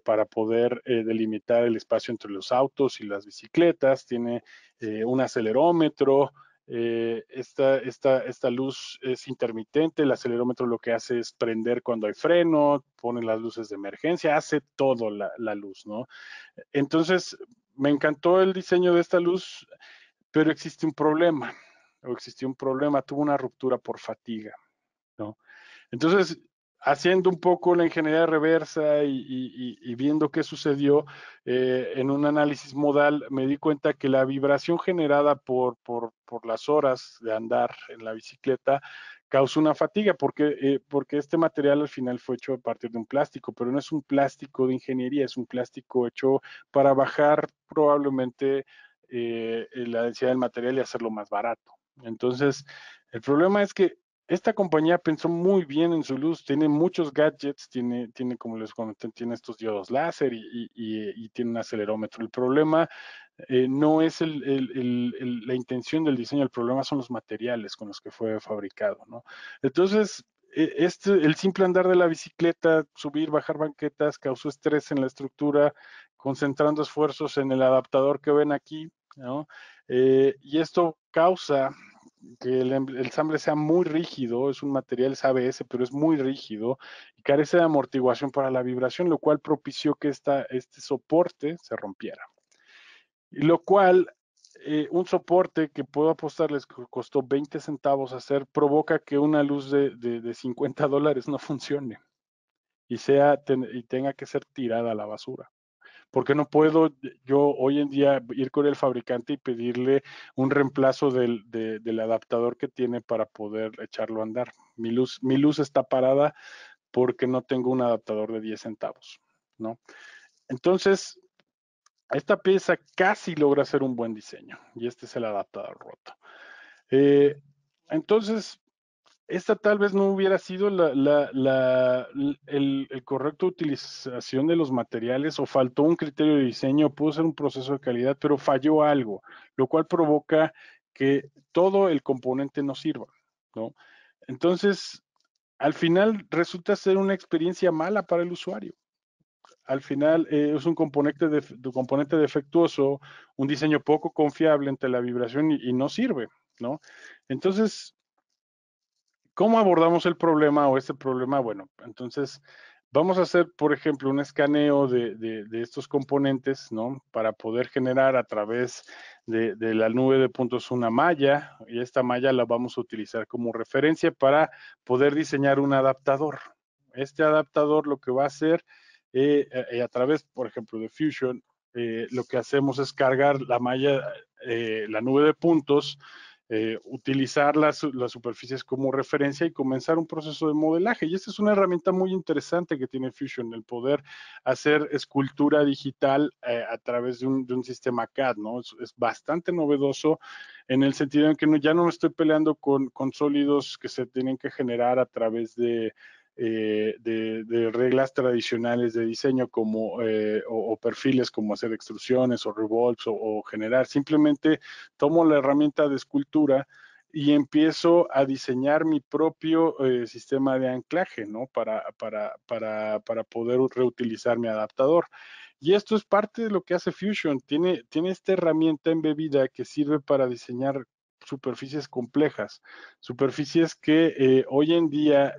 para poder delimitar el espacio entre los autos y las bicicletas, tiene un acelerómetro, eh, esta, esta, luz es intermitente, el acelerómetro lo que hace es prender cuando hay freno, pone las luces de emergencia, hace todo la, la luz, ¿no? Entonces, me encantó el diseño de esta luz, pero existe un problema, o existió un problema, tuvo una ruptura por fatiga, ¿no? Entonces, haciendo un poco la ingeniería reversa y, viendo qué sucedió eh, en un análisis modal, me di cuenta que la vibración generada por, las horas de andar en la bicicleta causa una fatiga, porque, eh, porque este material al final fue hecho a partir de un plástico, pero no es un plástico de ingeniería, es un plástico hecho para bajar probablemente eh, la densidad del material y hacerlo más barato. Entonces, el problema es que esta compañía pensó muy bien en su luz, tiene muchos gadgets, tiene, tiene como les comenté, tiene estos diodos láser y, tiene un acelerómetro. El problema eh, no es el, la intención del diseño, el problema son los materiales con los que fue fabricado, ¿no? Entonces, e, este, el simple andar de la bicicleta, subir, bajar banquetas, causó estrés en la estructura, concentrando esfuerzos en el adaptador que ven aquí, ¿no? Eh, y esto causa que el ensamble em, sea muy rígido, es un material es ABS, pero es muy rígido y carece de amortiguación para la vibración, lo cual propició que esta, este soporte se rompiera. Y lo cual, eh, un soporte que puedo apostarles que costó 20 centavos hacer, provoca que una luz de, de, de 50 dólares no funcione y, sea, y tenga que ser tirada a la basura porque no puedo yo hoy en día ir con el fabricante y pedirle un reemplazo del, adaptador que tiene para poder echarlo a andar? Mi luz, mi luz está parada porque no tengo un adaptador de 10 centavos, ¿no? Entonces, esta pieza casi logra hacer un buen diseño y este es el adaptador roto. Eh, entonces, esta tal vez no hubiera sido la, el, correcta utilización de los materiales o faltó un criterio de diseño, pudo ser un proceso de calidad, pero falló algo, lo cual provoca que todo el componente no sirva, ¿no? Entonces, al final resulta ser una experiencia mala para el usuario. Al final eh, es un componente, de, componente defectuoso, un diseño poco confiable entre la vibración y, y no sirve, ¿no? Entonces, ¿Cómo abordamos el problema o este problema? Bueno, entonces vamos a hacer, por ejemplo, un escaneo de, estos componentes, ¿no? Para poder generar a través de, la nube de puntos una malla y esta malla la vamos a utilizar como referencia para poder diseñar un adaptador. Este adaptador lo que va a hacer eh, eh, eh, a través, por ejemplo, de Fusion, lo que hacemos es cargar la malla, la nube de puntos eh, utilizar las, superficies como referencia y comenzar un proceso de modelaje. Y esta es una herramienta muy interesante que tiene Fusion, el poder hacer escultura digital eh, a través de un, sistema CAD, ¿no? Es, bastante novedoso en el sentido en que ya no me estoy peleando con, con sólidos que se tienen que generar a través de eh, de, reglas tradicionales de diseño como eh, o, perfiles como hacer extrusiones o revolves o, generar. Simplemente tomo la herramienta de escultura y empiezo a diseñar mi propio eh, sistema de anclaje, ¿no? Para, para, poder reutilizar mi adaptador. Y esto es parte de lo que hace Fusion. Tiene, tiene esta herramienta embebida que sirve para diseñar superficies complejas, superficies que hoy en día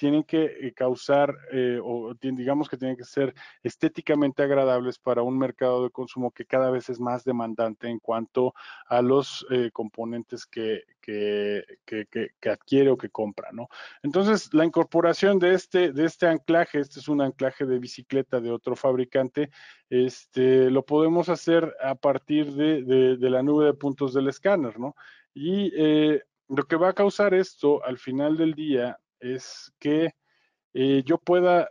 tienen que eh, causar, eh, o digamos que tienen que ser estéticamente agradables para un mercado de consumo que cada vez es más demandante en cuanto a los eh, componentes que, adquiere o que compra, ¿no? Entonces, la incorporación de este, de este anclaje, este es un anclaje de bicicleta de otro fabricante, este, lo podemos hacer a partir de, la nube de puntos del escáner, ¿no? Y lo que va a causar esto al final del día es que eh, yo pueda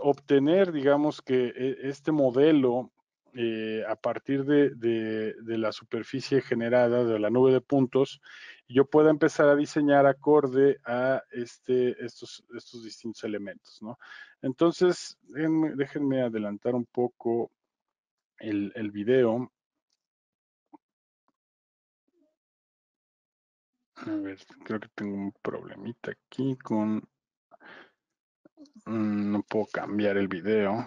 obtener, digamos, que e, este modelo eh, a partir de, la superficie generada de la nube de puntos, yo pueda empezar a diseñar acorde a este, estos, estos distintos elementos, ¿no? Entonces, déjenme, adelantar un poco el, el video A ver, creo que tengo un problemita aquí con... Mm, no puedo cambiar el video.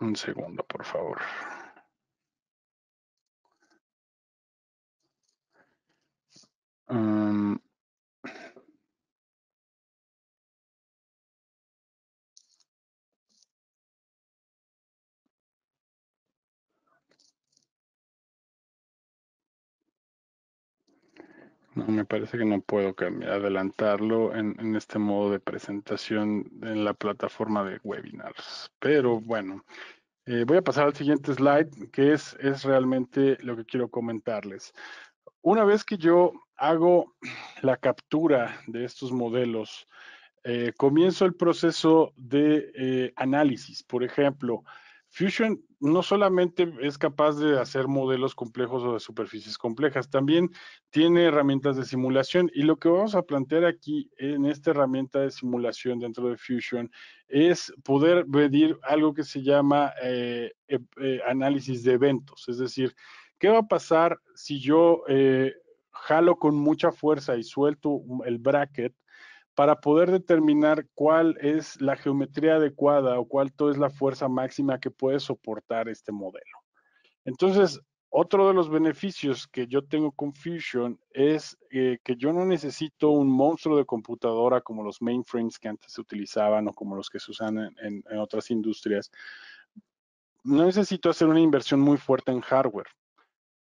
un segundo, por favor. Um, me parece que no puedo adelantarlo en, este modo de presentación en la plataforma de webinars. Pero bueno, eh, voy a pasar al siguiente slide, que es, es realmente lo que quiero comentarles. Una vez que yo hago la captura de estos modelos, eh, comienzo el proceso de eh, análisis. Por ejemplo, Fusion no solamente es capaz de hacer modelos complejos o de superficies complejas, también tiene herramientas de simulación y lo que vamos a plantear aquí en esta herramienta de simulación dentro de Fusion es poder medir algo que se llama eh, e, eh, análisis de eventos, es decir, ¿qué va a pasar si yo eh, jalo con mucha fuerza y suelto el bracket? para poder determinar cuál es la geometría adecuada o cuál es la fuerza máxima que puede soportar este modelo. Entonces, otro de los beneficios que yo tengo con Fusion es eh, que yo no necesito un monstruo de computadora como los mainframes que antes se utilizaban o como los que se usan en, otras industrias. No necesito hacer una inversión muy fuerte en hardware,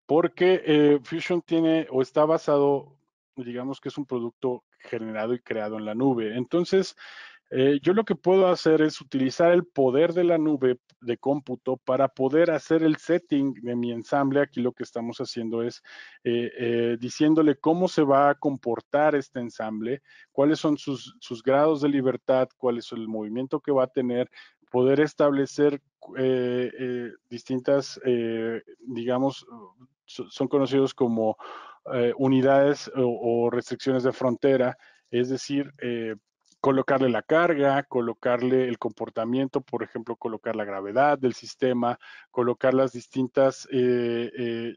porque eh, Fusion tiene o está basado, digamos que es un producto generado y creado en la nube. Entonces, eh, yo lo que puedo hacer es utilizar el poder de la nube de cómputo para poder hacer el setting de mi ensamble. Aquí lo que estamos haciendo es eh, eh, diciéndole cómo se va a comportar este ensamble, cuáles son sus, grados de libertad, cuál es el movimiento que va a tener, poder establecer distintas, digamos, son conocidos como eh, unidades o, restricciones de frontera, es decir, eh, colocarle la carga, colocarle el comportamiento, por ejemplo, colocar la gravedad del sistema, colocar las distintas eh,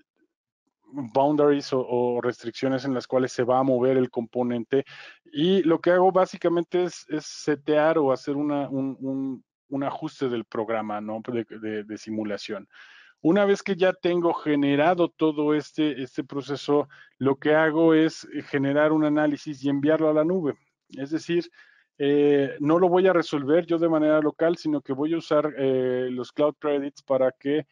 boundaries o, restricciones en las cuales se va a mover el componente. Y lo que hago básicamente es, setear o hacer un, ajuste del programa ¿no? de simulación. Una vez que ya tengo generado todo este, este proceso, lo que hago es eh, generar un análisis y enviarlo a la nube. Es decir, eh, no lo voy a resolver yo de manera local, sino que voy a usar eh, los cloud credits para que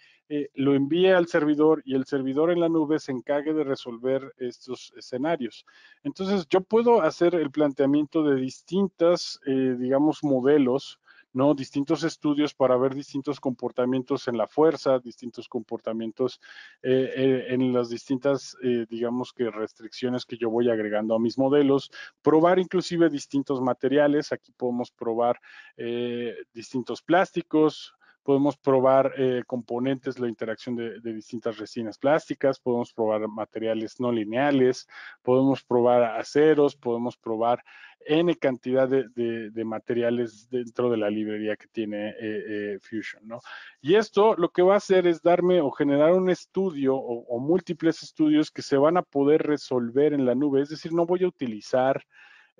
lo envíe al servidor y el servidor en la nube se encargue de resolver estos escenarios. Entonces, yo puedo hacer el planteamiento de distintas, digamos, modelos ¿no? Distintos estudios para ver distintos comportamientos en la fuerza, distintos comportamientos eh, eh, en las distintas, eh, digamos que restricciones que yo voy agregando a mis modelos, probar inclusive distintos materiales, aquí podemos probar distintos plásticos, podemos probar eh, componentes, la interacción de, distintas resinas plásticas, podemos probar materiales no lineales, podemos probar aceros, podemos probar N cantidad de, materiales dentro de la librería que tiene eh, eh, Fusion. Y esto lo que va a hacer es darme o generar un estudio o múltiples estudios que se van a poder resolver en la nube, es decir, no voy a utilizar...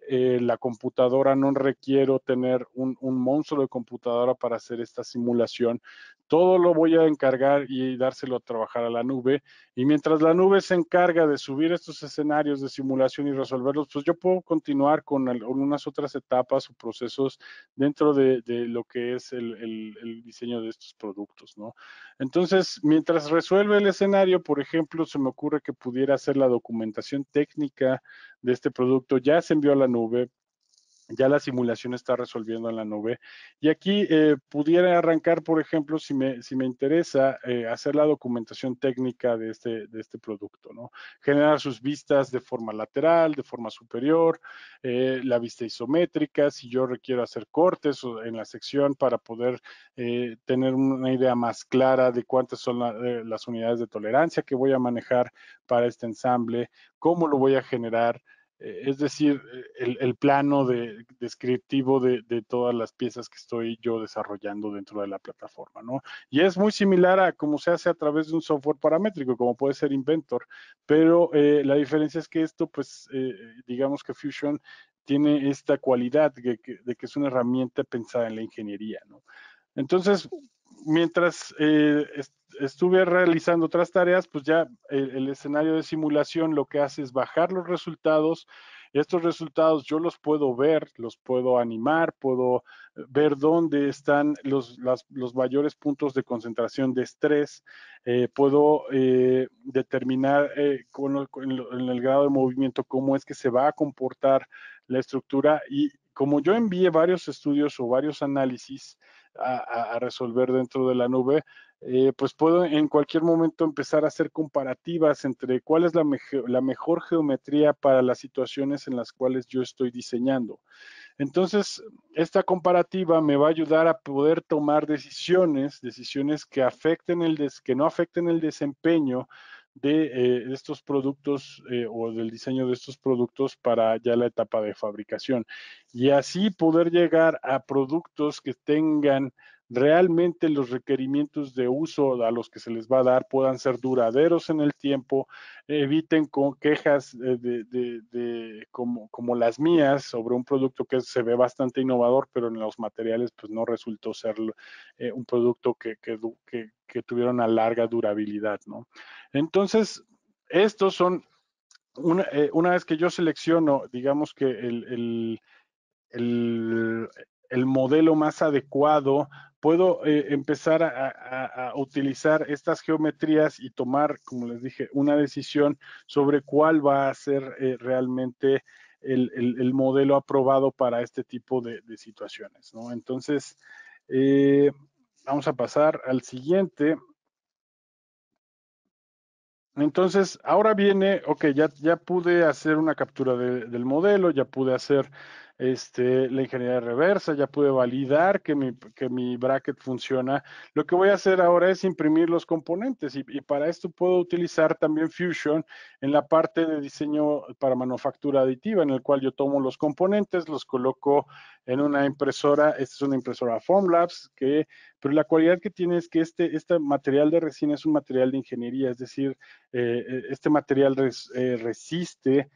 Eh, la computadora, no requiero tener un, monstruo de computadora para hacer esta simulación. Todo lo voy a encargar y dárselo a trabajar a la nube. Y mientras la nube se encarga de subir estos escenarios de simulación y resolverlos, pues yo puedo continuar con algunas otras etapas o procesos dentro de, lo que es el, diseño de estos productos, Entonces, mientras resuelve el escenario, por ejemplo, se me ocurre que pudiera hacer la documentación técnica de este producto ya se envió a la nube, ya la simulación está resolviendo en la nube. Y aquí eh, pudiera arrancar, por ejemplo, si me, interesa, eh, hacer la documentación técnica de este, de este producto, ¿no? Generar sus vistas de forma lateral, de forma superior, eh, la vista isométrica, si yo requiero hacer cortes en la sección para poder tener una idea más clara de cuántas son las unidades de tolerancia que voy a manejar para este ensamble, cómo lo voy a generar, eh, es decir, el, plano descriptivo de, todas las piezas que estoy yo desarrollando dentro de la plataforma, ¿no? Y es muy similar a cómo se hace a través de un software paramétrico, como puede ser Inventor, pero eh, la diferencia es que esto, pues, eh, digamos que Fusion tiene esta cualidad de de que es una herramienta pensada en la ingeniería, ¿no? Entonces, mientras eh, estuve realizando otras tareas, pues ya eh, el, escenario de simulación lo que hace es bajar los resultados. Estos resultados yo los puedo ver, los puedo animar, puedo eh, ver dónde están los, mayores puntos de concentración de estrés, puedo determinar en el grado de movimiento cómo es que se va a comportar la estructura y como yo envié varios estudios o varios análisis, a, resolver dentro de la nube, eh, pues puedo en cualquier momento empezar a hacer comparativas entre cuál es la, la, mejor geometría para las situaciones en las cuales yo estoy diseñando. Entonces, esta comparativa me va a ayudar a poder tomar decisiones, decisiones que afecten el que no afecten el desempeño de eh, estos productos eh, o del diseño de estos productos para ya la etapa de fabricación y así poder llegar a productos que tengan realmente los requerimientos de uso a los que se les va a dar puedan ser duraderos en el tiempo, eviten quejas eh, de, como, las mías sobre un producto que se ve bastante innovador, pero en los materiales pues no resultó ser un producto que, que tuvieron una larga durabilidad, ¿no? Entonces, estos son, una, eh, vez que yo selecciono, digamos que el, el, modelo más adecuado, puedo eh, empezar a, utilizar estas geometrías y tomar, como les dije, una decisión sobre cuál va a ser eh, realmente el, modelo aprobado para este tipo de, situaciones, ¿no? Entonces, Vamos a pasar al siguiente. Entonces, ahora viene, ok, ya, ya pude hacer una captura del modelo, ya pude hacer este, la ingeniería reversa, ya pude validar que mi, bracket funciona. Lo que voy a hacer ahora es imprimir los componentes y, para esto puedo utilizar también Fusion en la parte de diseño para manufactura aditiva, en el cual yo tomo los componentes, los coloco en una impresora, esta es una impresora Formlabs, que, pero la cualidad que tiene es que este, este material de resina es un material de ingeniería, es decir, eh, eh, este material eh, resiste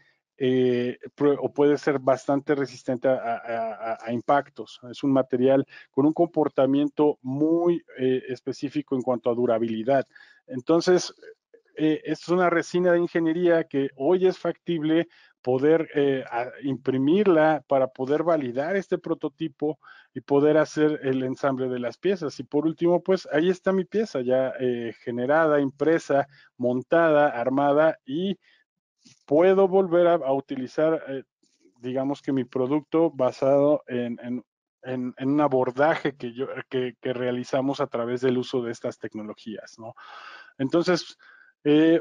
eh, o puede ser bastante resistente a, impactos. Es un material con un comportamiento muy eh, específico en cuanto a durabilidad. Entonces, eh, es una resina de ingeniería que hoy es factible poder imprimirla para poder validar este prototipo y poder hacer el ensamble de las piezas. Y por último, pues ahí está mi pieza ya generada, impresa, montada, armada y puedo volver a, utilizar, eh, digamos que mi producto basado en, un abordaje que, yo, que, realizamos a través del uso de estas tecnologías, ¿no? Entonces, eh,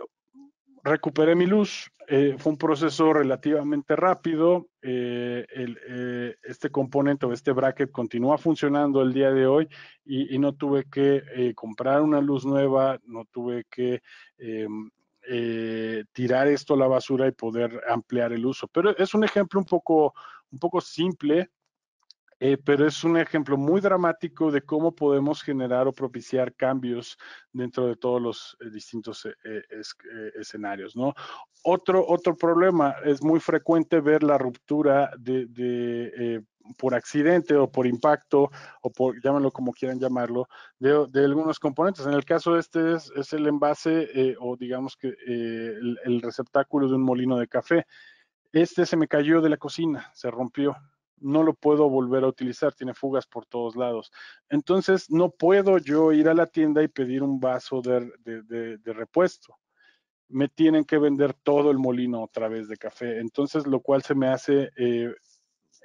recuperé mi luz. Eh, fue un proceso relativamente rápido. este componente o este bracket continúa funcionando el día de hoy y no tuve que comprar una luz nueva, no tuve que em, eh, tirar esto a la basura y poder ampliar el uso. Pero es un ejemplo un poco, un poco simple, eh, pero es un ejemplo muy dramático de cómo podemos generar o propiciar cambios dentro de todos los eh, distintos escenarios. ¿no? Otro, otro problema es muy frecuente ver la ruptura de por accidente o por impacto o por, llámenlo como quieran llamarlo, de, algunos componentes. En el caso de este es, el envase eh, o digamos que eh, el, receptáculo de un molino de café. Este se me cayó de la cocina, se rompió. No lo puedo volver a utilizar, tiene fugas por todos lados. Entonces, no puedo yo ir a la tienda y pedir un vaso de, repuesto me tienen que vender todo el molino otra vez de café. Entonces, lo cual se me hace eh,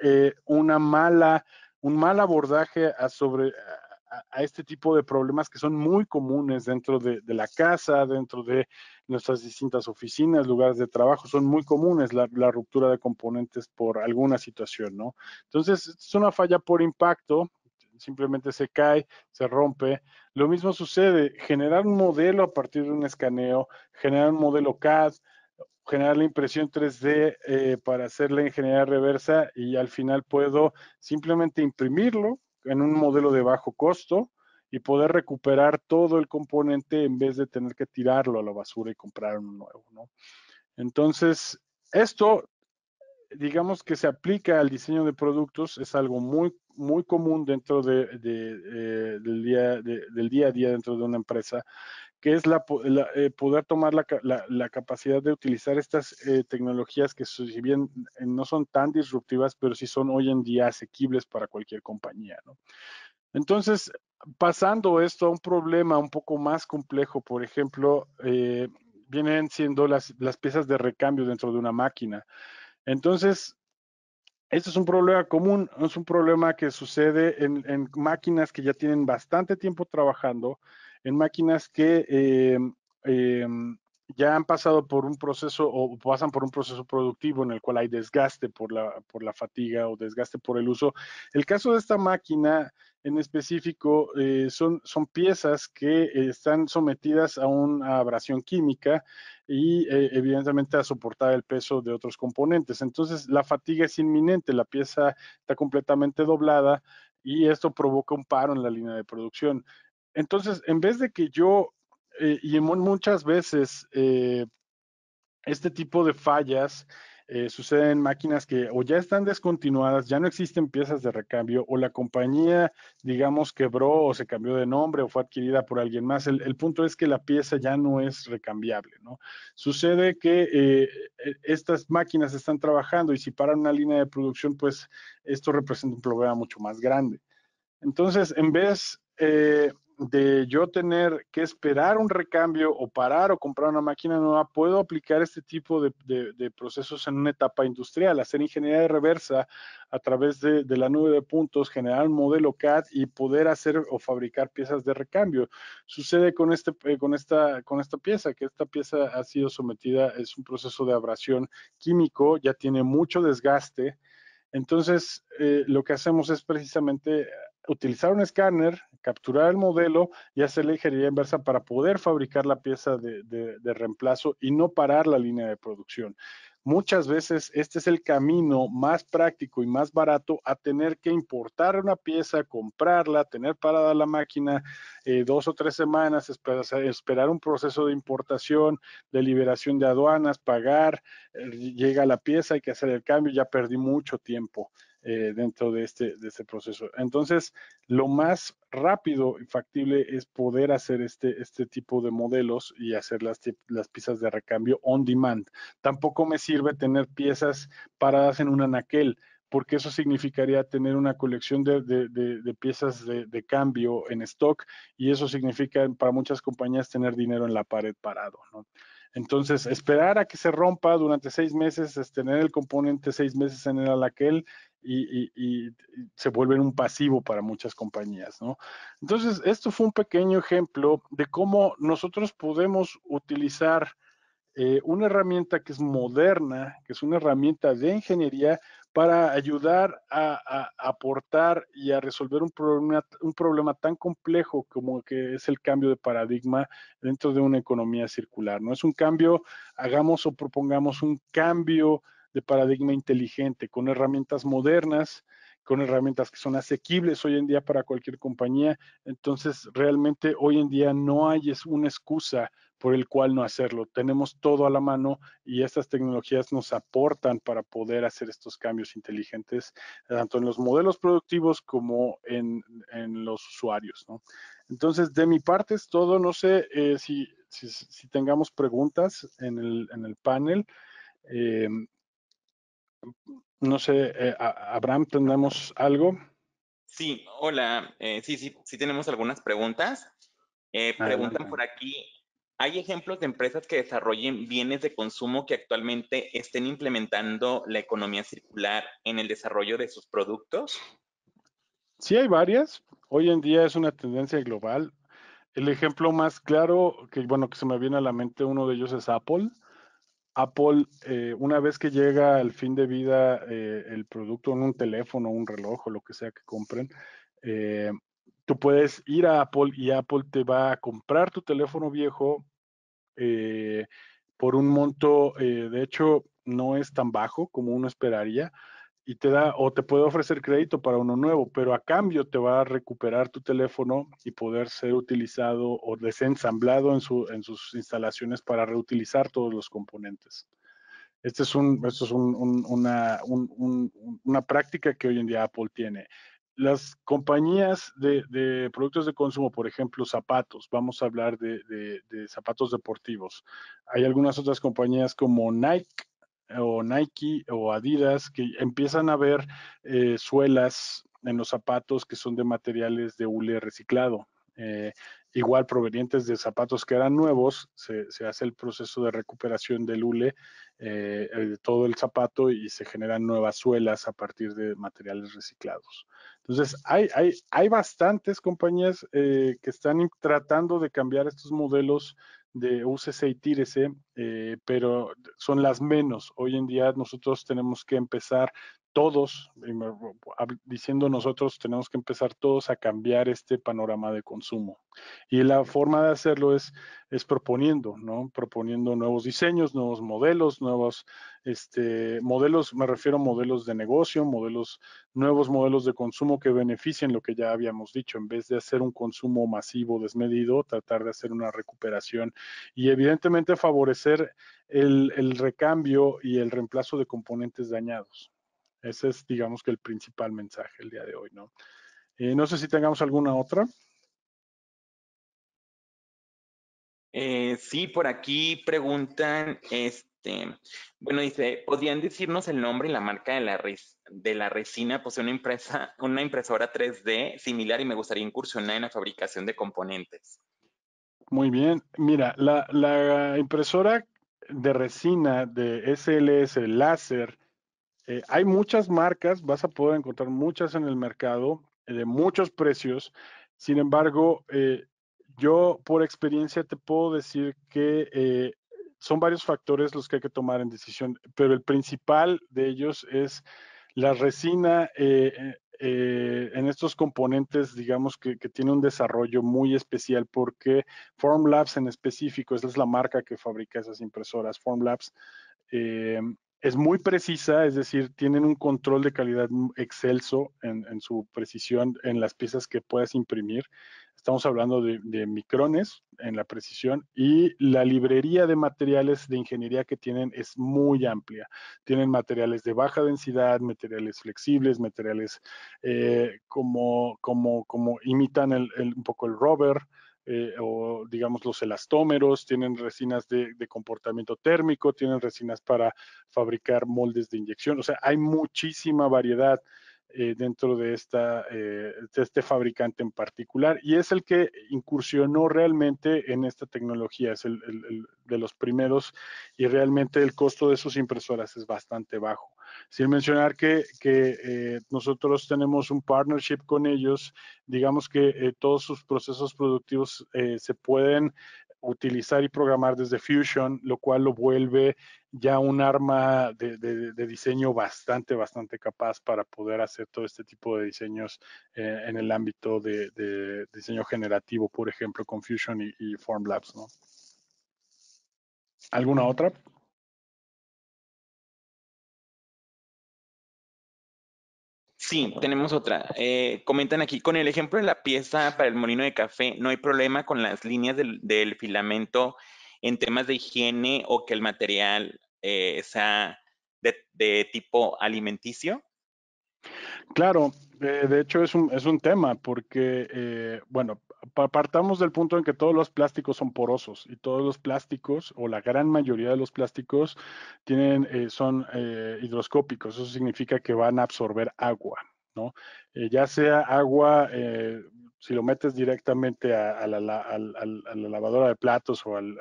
eh, una mala, un mal abordaje a sobre a, este tipo de problemas que son muy comunes dentro de, la casa, dentro de nuestras distintas oficinas, lugares de trabajo, son muy comunes la, la ruptura de componentes por alguna situación, ¿no? Entonces, es una falla por impacto, simplemente se cae, se rompe. Lo mismo sucede, generar un modelo a partir de un escaneo, generar un modelo CAD, generar la impresión 3D eh, para hacer la ingeniería reversa y al final puedo simplemente imprimirlo en un modelo de bajo costo y poder recuperar todo el componente en vez de tener que tirarlo a la basura y comprar uno nuevo, ¿no? Entonces, esto, digamos que se aplica al diseño de productos, es algo muy, muy común dentro de, eh, del día a día dentro de una empresa que es la, eh, poder tomar la, la, capacidad de utilizar estas eh, tecnologías que si bien eh, no son tan disruptivas, pero sí son hoy en día asequibles para cualquier compañía. ¿no? Entonces, pasando esto a un problema un poco más complejo, por ejemplo, vienen siendo las, las piezas de recambio dentro de una máquina. Entonces, esto es un problema común, es un problema que sucede en, en, máquinas que ya tienen bastante tiempo trabajando en máquinas que eh, em, ya han pasado por un proceso o pasan por un proceso productivo en el cual hay desgaste por la, fatiga o desgaste por el uso. El caso de esta máquina en específico eh, son, son piezas que están sometidas a una abrasión química y eh, evidentemente a soportar el peso de otros componentes. Entonces la fatiga es inminente, la pieza está completamente doblada, y esto provoca un paro en la línea de producción. Entonces, en vez de que yo, eh, y muchas veces eh, este tipo de fallas eh, suceden en máquinas que o ya están descontinuadas, ya no existen piezas de recambio, o la compañía, digamos, quebró o se cambió de nombre o fue adquirida por alguien más. El, punto es que la pieza ya no es recambiable, ¿no? Sucede que e, estas máquinas están trabajando y si paran una línea de producción, pues esto representa un problema mucho más grande. Entonces, en vez de yo tener que esperar un recambio o parar o comprar una máquina nueva, puedo aplicar este tipo de, procesos en una etapa industrial, hacer ingeniería de reversa a través de, la nube de puntos, generar un modelo CAD y poder hacer o fabricar piezas de recambio. Sucede con, este, eh, con, esta, con esta pieza, que esta pieza ha sido sometida, es un proceso de abrasión químico, ya tiene mucho desgaste. Entonces, eh, lo que hacemos es precisamente utilizar un escáner capturar el modelo y hacer la ingeniería inversa para poder fabricar la pieza de, reemplazo y no parar la línea de producción muchas veces este es el camino más práctico y más barato a tener que importar una pieza, comprarla, tener parada la máquina eh, dos o tres semanas, esperar, un proceso de importación, de liberación de aduanas, pagar, eh, llega la pieza, hay que hacer el cambio, ya perdí mucho tiempo. Eh, dentro de este, este proceso. Entonces, lo más rápido y factible es poder hacer este, este tipo de modelos y hacer las, piezas de recambio on demand. Tampoco me sirve tener piezas paradas en un anaquel porque eso significaría tener una colección de, piezas de, cambio en stock y eso significa para muchas compañías tener dinero en la pared parado. Entonces, esperar a que se rompa durante seis meses, es tener el componente seis meses en el anaquel, y, se vuelven un pasivo para muchas compañías, Entonces, esto fue un pequeño ejemplo de cómo nosotros podemos utilizar eh, una herramienta que es moderna, que es una herramienta de ingeniería para ayudar a, aportar y a resolver un problema, un problema tan complejo como que es el cambio de paradigma dentro de una economía circular, ¿no? Es un cambio, hagamos o propongamos un cambio de paradigma inteligente, con herramientas modernas, con herramientas que son asequibles hoy en día para cualquier compañía. Entonces, realmente hoy en día no hay una excusa por el cual no hacerlo. Tenemos todo a la mano y estas tecnologías nos aportan para poder hacer estos cambios inteligentes, tanto en los modelos productivos como en, los usuarios. Entonces, de mi parte es todo. No sé eh, si, tengamos preguntas en el, panel. Eh, no sé, eh, Abraham, ¿tenemos algo? Sí, hola. Eh, sí, sí, sí tenemos algunas preguntas. Eh, preguntan por aquí, ¿hay ejemplos de empresas que desarrollen bienes de consumo que actualmente estén implementando la economía circular en el desarrollo de sus productos? Sí, hay varias. Hoy en día es una tendencia global. El ejemplo más claro que, bueno, que se me viene a la mente uno de ellos es Apple. Apple, eh, una vez que llega al fin de vida eh, el producto en un teléfono, un reloj o lo que sea que compren, eh, tú puedes ir a Apple y Apple te va a comprar tu teléfono viejo por un monto, de hecho, no es tan bajo como uno esperaría y te da o te puede ofrecer crédito para uno nuevo, pero a cambio te va a recuperar tu teléfono y poder ser utilizado o desensamblado en, sus instalaciones para reutilizar todos los componentes. Este es un, una, práctica que hoy en día Apple tiene. Las compañías de, productos de consumo, por ejemplo, zapatos, vamos a hablar de zapatos deportivos. Hay algunas otras compañías como Nike o Nike o Adidas que empiezan a ver eh, suelas en los zapatos que son de materiales de hule reciclado. Eh, igual provenientes de zapatos que eran nuevos, se, hace el proceso de recuperación del hule eh, de todo el zapato y se generan nuevas suelas a partir de materiales reciclados. Entonces, hay, hay, bastantes compañías que están tratando de cambiar estos modelos de úsese y tírese, eh, pero son las menos. Hoy en día nosotros tenemos que empezar todos, diciendo nosotros, tenemos que empezar todos a cambiar este panorama de consumo. Y la forma de hacerlo es, proponiendo, ¿no? Proponiendo nuevos diseños, nuevos modelos, nuevos este, modelos, me refiero a modelos de negocio, modelos, nuevos modelos de consumo que beneficien lo que ya habíamos dicho, en vez de hacer un consumo masivo desmedido, tratar de hacer una recuperación y evidentemente favorecer el recambio y el reemplazo de componentes dañados. Ese es, digamos, que el principal mensaje el día de hoy, ¿no? Eh, no sé si tengamos alguna otra. Eh, sí, por aquí preguntan, este, bueno, dice, ¿podrían decirnos el nombre y la marca de la, de la resina? Posee pues, una, empresa, una impresora 3D similar y me gustaría incursionar en la fabricación de componentes. Muy bien, mira, la, la impresora de resina de SLS láser eh, hay muchas marcas, vas a poder encontrar muchas en el mercado, eh, de muchos precios. Sin embargo, eh, yo por experiencia te puedo decir que son varios factores los que hay que tomar en decisión, pero el principal de ellos es la resina en estos componentes, digamos que, tiene un desarrollo muy especial porque Formlabs en específico, esa es la marca que fabrica esas impresoras, Formlabs. eh es muy precisa, es decir, tienen un control de calidad excelso en, su precisión en las piezas que puedas imprimir. Estamos hablando de, micrones en la precisión y la librería de materiales de ingeniería que tienen es muy amplia. Tienen materiales de baja densidad, materiales flexibles, materiales eh, como, como, como imitan el, un poco el rover. Eh, o digamos los elastómeros, tienen resinas de, de, comportamiento térmico, tienen resinas para fabricar moldes de inyección, o sea, hay muchísima variedad. Eh, dentro de, esta, eh, de este fabricante en particular y es el que incursionó realmente en esta tecnología, es el, el, de los primeros y realmente el costo de sus impresoras es bastante bajo. Sin mencionar que, que eh, nosotros tenemos un partnership con ellos, digamos que todos sus procesos productivos se pueden utilizar y programar desde Fusion, lo cual lo vuelve ya un arma de, diseño bastante, bastante capaz para poder hacer todo este tipo de diseños eh, en el ámbito de, diseño generativo, por ejemplo, con Fusion y, Formlabs. ¿Alguna otra? Sí, tenemos otra. Eh, comentan aquí, con el ejemplo de la pieza para el molino de café, no hay problema con las líneas del, filamento en temas de higiene o que el material eh, sea de, de tipo alimenticio. Claro, de hecho, es un, es un tema porque, eh, bueno, apartamos del punto en que todos los plásticos son porosos y todos los plásticos, o la gran mayoría de los plásticos, tienen, eh, son eh, hidroscópicos. Eso significa que van a absorber agua, ¿no? Eh, ya sea agua si lo metes directamente a, la, lavadora de platos o al,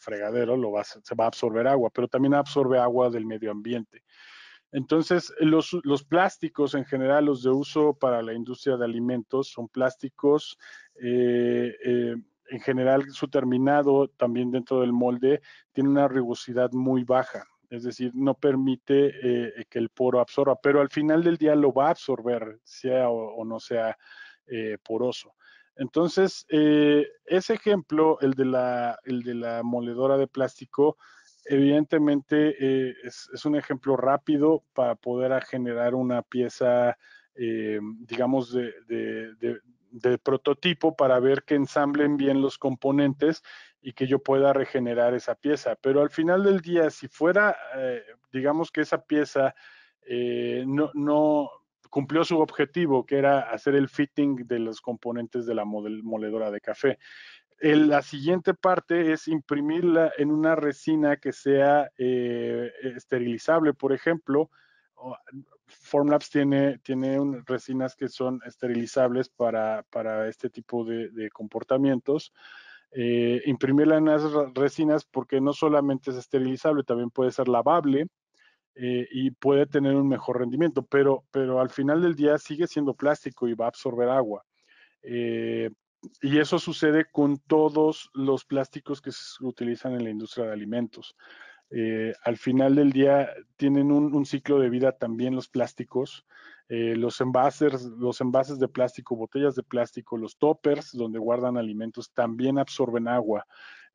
fregadero, lo se va a absorber agua, pero también absorbe agua del medio ambiente. Entonces, los, plásticos en general, los de uso para la industria de alimentos, son plásticos. Eh, eh, en general, su terminado también dentro del molde tiene una rugosidad muy baja, es decir, no permite eh, que el poro absorba, pero al final del día lo va a absorber, sea o, no sea poroso. Entonces, ese ejemplo, el de, la, el de la moledora de plástico, evidentemente eh, es, un ejemplo rápido para poder generar una pieza, eh, digamos, de, prototipo para ver que ensamblen bien los componentes y que yo pueda regenerar esa pieza. Pero al final del día, si fuera, eh, digamos que esa pieza no, no cumplió su objetivo, que era hacer el fitting de los componentes de la moledora de café la siguiente parte es imprimirla en una resina que sea eh, esterilizable, por ejemplo. Formlabs tiene, resinas que son esterilizables para, este tipo de, comportamientos. Eh, imprimirla en las resinas porque no solamente es esterilizable, también puede ser lavable eh, y puede tener un mejor rendimiento, pero, al final del día sigue siendo plástico y va a absorber agua y eso sucede con todos los plásticos que se utilizan en la industria de alimentos. Eh, al final del día tienen un, ciclo de vida también los plásticos, eh, los envases, los envases de plástico, botellas de plástico, los toppers donde guardan alimentos también absorben agua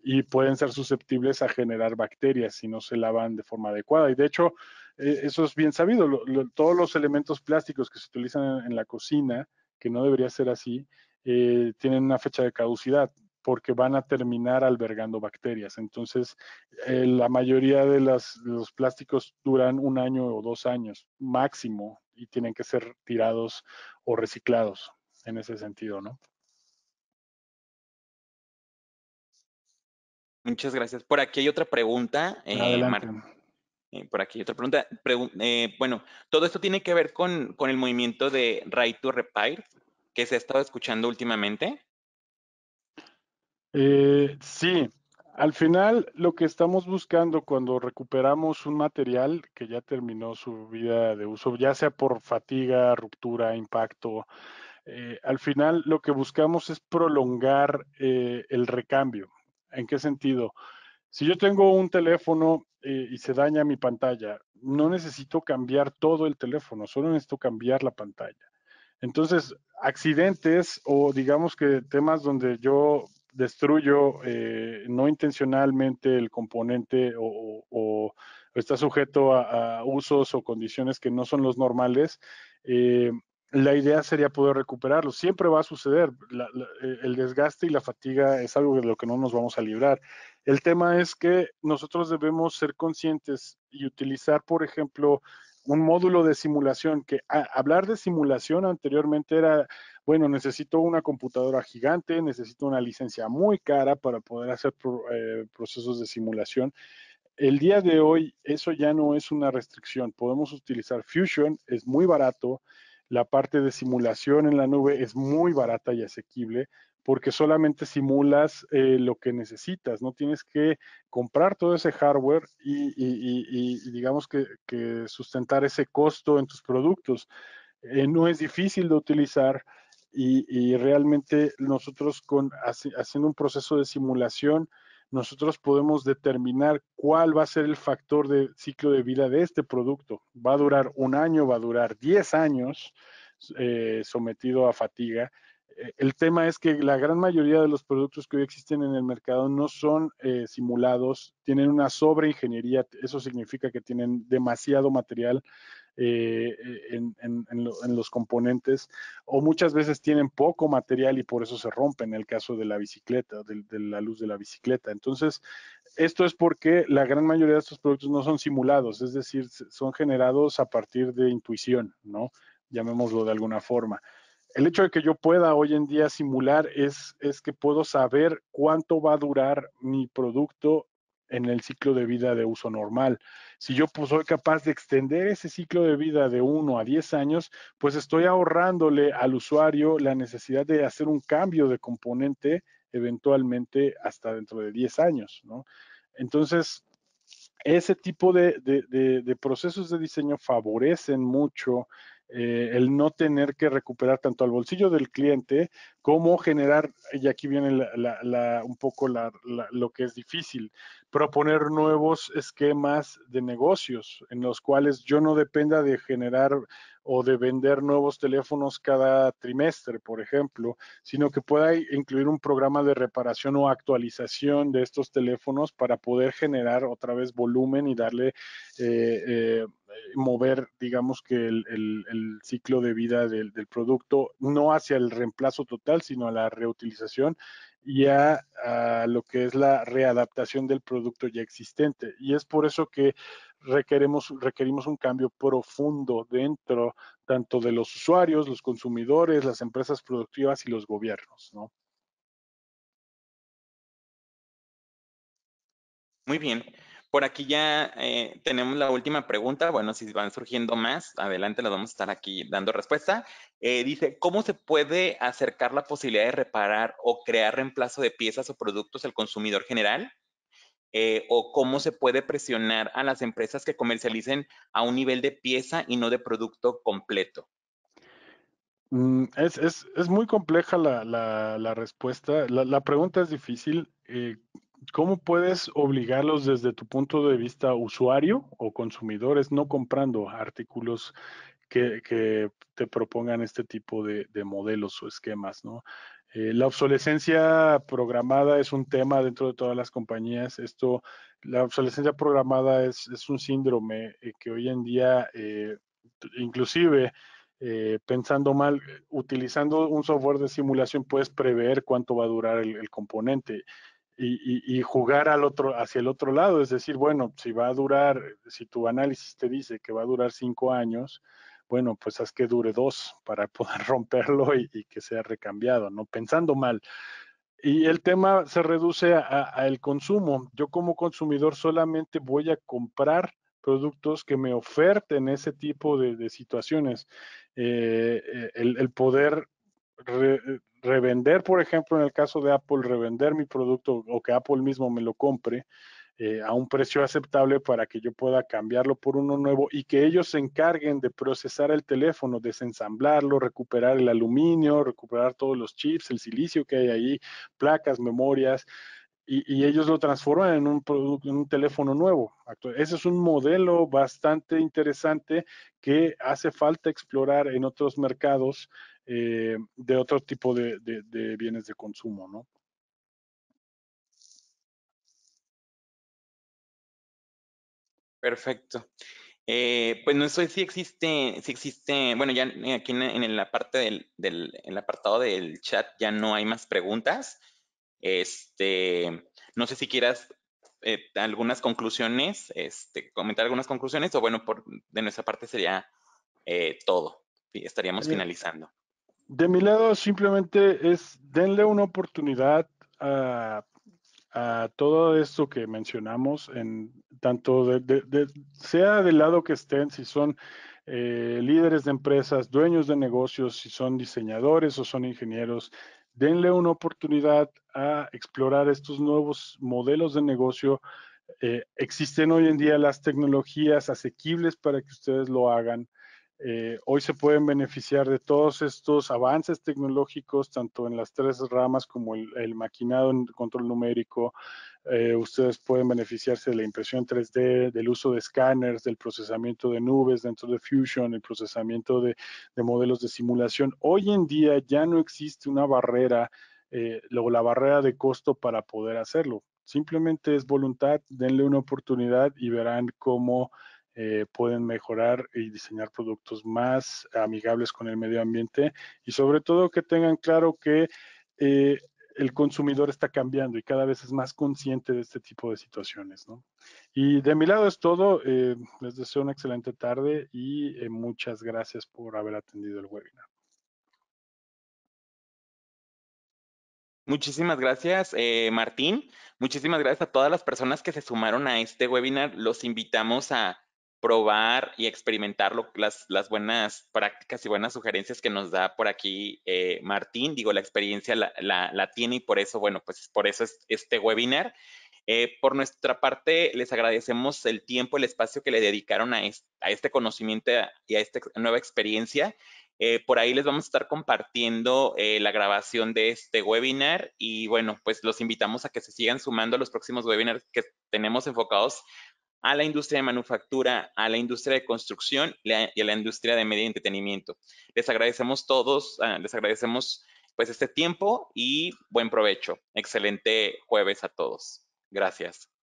y pueden ser susceptibles a generar bacterias si no se lavan de forma adecuada. Y de hecho, eh, eso es bien sabido. todos los elementos plásticos que se utilizan en la cocina, que no debería ser así, eh, tienen una fecha de caducidad porque van a terminar albergando bacterias. Entonces, eh, la mayoría de las, los plásticos duran un año o dos años máximo y tienen que ser tirados o reciclados en ese sentido, ¿no? Muchas gracias. Por aquí hay otra pregunta. Eh, por aquí hay otra pregunta. bueno, todo esto tiene que ver con, con el movimiento de Right to Repair, que se ha estado escuchando últimamente? Eh, sí, al final lo que estamos buscando cuando recuperamos un material que ya terminó su vida de uso, ya sea por fatiga, ruptura, impacto, eh, al final lo que buscamos es prolongar eh, el recambio. ¿En qué sentido? Si yo tengo un teléfono y se daña mi pantalla, no necesito cambiar todo el teléfono, solo necesito cambiar la pantalla. Entonces, accidentes o digamos que temas donde yo destruyo eh, no intencionalmente el componente o, está sujeto a, usos o condiciones que no son los normales, eh, la idea sería poder recuperarlo. Siempre va a suceder. Eh, el desgaste y la fatiga es algo de lo que no nos vamos a librar. El tema es que nosotros debemos ser conscientes y utilizar, por ejemplo, un módulo de simulación, que hablar de simulación anteriormente era, bueno, necesito una computadora gigante, necesito una licencia muy cara para poder hacer eh, procesos de simulación. El día de hoy eso ya no es una restricción, podemos utilizar Fusion, es muy barato, la parte de simulación en la nube es muy barata y asequible, porque solamente simulas eh, lo que necesitas, no tienes que comprar todo ese hardware y, digamos que, sustentar ese costo en tus productos. Eh, no es difícil de utilizar y, realmente nosotros con, haciendo un proceso de simulación, nosotros podemos determinar cuál va a ser el factor de ciclo de vida de este producto. ¿Va a durar un año? ¿Va a durar 10 años eh, sometido a fatiga? Eh, el tema es que la gran mayoría de los productos que hoy existen en el mercado no son eh, simulados, tienen una sobreingeniería, eso significa que tienen demasiado material eh, e, en, los componentes o muchas veces tienen poco material y por eso se rompen en el caso de la bicicleta, de, de, la luz de la bicicleta. Entonces, esto es porque la gran mayoría de estos productos no son simulados, es decir, son generados a partir de intuición, ¿no? Llamémoslo de alguna forma el hecho de que yo pueda hoy en día simular es, es que puedo saber cuánto va a durar mi producto en el ciclo de vida de uso normal. Si yo pues, soy capaz de extender ese ciclo de vida de 1 a 10 años, pues estoy ahorrándole al usuario la necesidad de hacer un cambio de componente eventualmente hasta dentro de 10 años. ¿no? Entonces, ese tipo de, de procesos de diseño favorecen mucho eh, el no tener que recuperar tanto al bolsillo del cliente como generar, y aquí viene un poco lo que es difícil, proponer nuevos esquemas de negocios en los cuales yo no dependa de generar o de vender nuevos teléfonos cada trimestre, por ejemplo, sino que pueda incluir un programa de reparación o actualización de estos teléfonos para poder generar otra vez volumen y darle, eh, eh, mover, digamos que el, ciclo de vida del, del producto, no hacia el reemplazo total, sino a la reutilización ya a, lo que es la readaptación del producto ya existente. Y es por eso que requerimos un cambio profundo dentro tanto de los usuarios, los consumidores, las empresas productivas y los gobiernos. ¿no? Muy bien. Por aquí ya eh, tenemos la última pregunta. Bueno, si van surgiendo más, adelante las vamos a estar aquí dando respuesta. Eh, dice, ¿cómo se puede acercar la posibilidad de reparar o crear reemplazo de piezas o productos al consumidor general? Eh, ¿O cómo se puede presionar a las empresas que comercialicen a un nivel de pieza y no de producto completo? Mm, es, muy compleja la, respuesta. La, la, pregunta es difícil ¿cómo puedes obligarlos desde tu punto de vista usuario o consumidores no comprando artículos que, te propongan este tipo de, modelos o esquemas, eh, la obsolescencia programada es un tema dentro de todas las compañías. Esto, la obsolescencia programada es, un síndrome eh, que hoy en día, eh, inclusive pensando mal, utilizando un software de simulación puedes prever cuánto va a durar el componente y, jugar al otro, hacia el otro lado, es decir, bueno, si va a durar, si tu análisis te dice que va a durar cinco años, bueno, pues haz que dure dos para poder romperlo y, que sea recambiado, ¿no? Pensando mal. Y el tema se reduce al consumo. Yo como consumidor solamente voy a comprar productos que me oferten ese tipo de, situaciones. Eh, eh, el, poder revender, por ejemplo, en el caso de Apple, revender mi producto o que Apple mismo me lo compre eh, a un precio aceptable para que yo pueda cambiarlo por uno nuevo y que ellos se encarguen de procesar el teléfono, desensamblarlo, recuperar el aluminio, recuperar todos los chips, el silicio que hay ahí, placas, memorias, y, ellos lo transforman en un, en un teléfono nuevo. Ese es un modelo bastante interesante que hace falta explorar en otros mercados eh, de otro tipo de, bienes de consumo, ¿no? Perfecto. Eh, pues no sé si existe, si existe, bueno, ya aquí en, la parte del, en el apartado del chat ya no hay más preguntas. Este, no sé si quieras eh, algunas conclusiones, este, comentar algunas conclusiones, o bueno, por, de nuestra parte sería eh, todo. Estaríamos pues finalizando. De mi lado, simplemente es denle una oportunidad a, todo esto que mencionamos, en tanto de, de, sea del lado que estén, si son eh, líderes de empresas, dueños de negocios, si son diseñadores o son ingenieros, denle una oportunidad a explorar estos nuevos modelos de negocio. Eh, existen hoy en día las tecnologías asequibles para que ustedes lo hagan. Eh, hoy se pueden beneficiar de todos estos avances tecnológicos, tanto en las tres ramas como el, el maquinado en control numérico, eh, ustedes pueden beneficiarse de la impresión 3D, del uso de escáneres, del procesamiento de nubes dentro de Fusion, el procesamiento de, modelos de simulación. Hoy en día ya no existe una barrera eh, la barrera de costo para poder hacerlo. Simplemente es voluntad, denle una oportunidad y verán cómo eh, pueden mejorar y diseñar productos más amigables con el medio ambiente y sobre todo que tengan claro que eh, el consumidor está cambiando y cada vez es más consciente de este tipo de situaciones. ¿no? Y de mi lado es todo. Eh, les deseo una excelente tarde y eh, muchas gracias por haber atendido el webinar. Muchísimas gracias, eh, Martín. Muchísimas gracias a todas las personas que se sumaron a este webinar. Los invitamos a probar y experimentar las, buenas prácticas y buenas sugerencias que nos da por aquí eh, Martín. Digo, la experiencia la, tiene y por eso, bueno, pues por eso es este webinar. Eh, por nuestra parte, les agradecemos el tiempo, el espacio que le dedicaron a, este, a este conocimiento y a esta nueva experiencia. Eh, por ahí les vamos a estar compartiendo la grabación de este webinar y bueno, pues los invitamos a que se sigan sumando a los próximos webinars que tenemos enfocados a la industria de manufactura, a la industria de construcción y a la industria de medio entretenimiento. Les agradecemos todos, ah, les agradecemos pues este tiempo y buen provecho. Excelente jueves a todos. Gracias.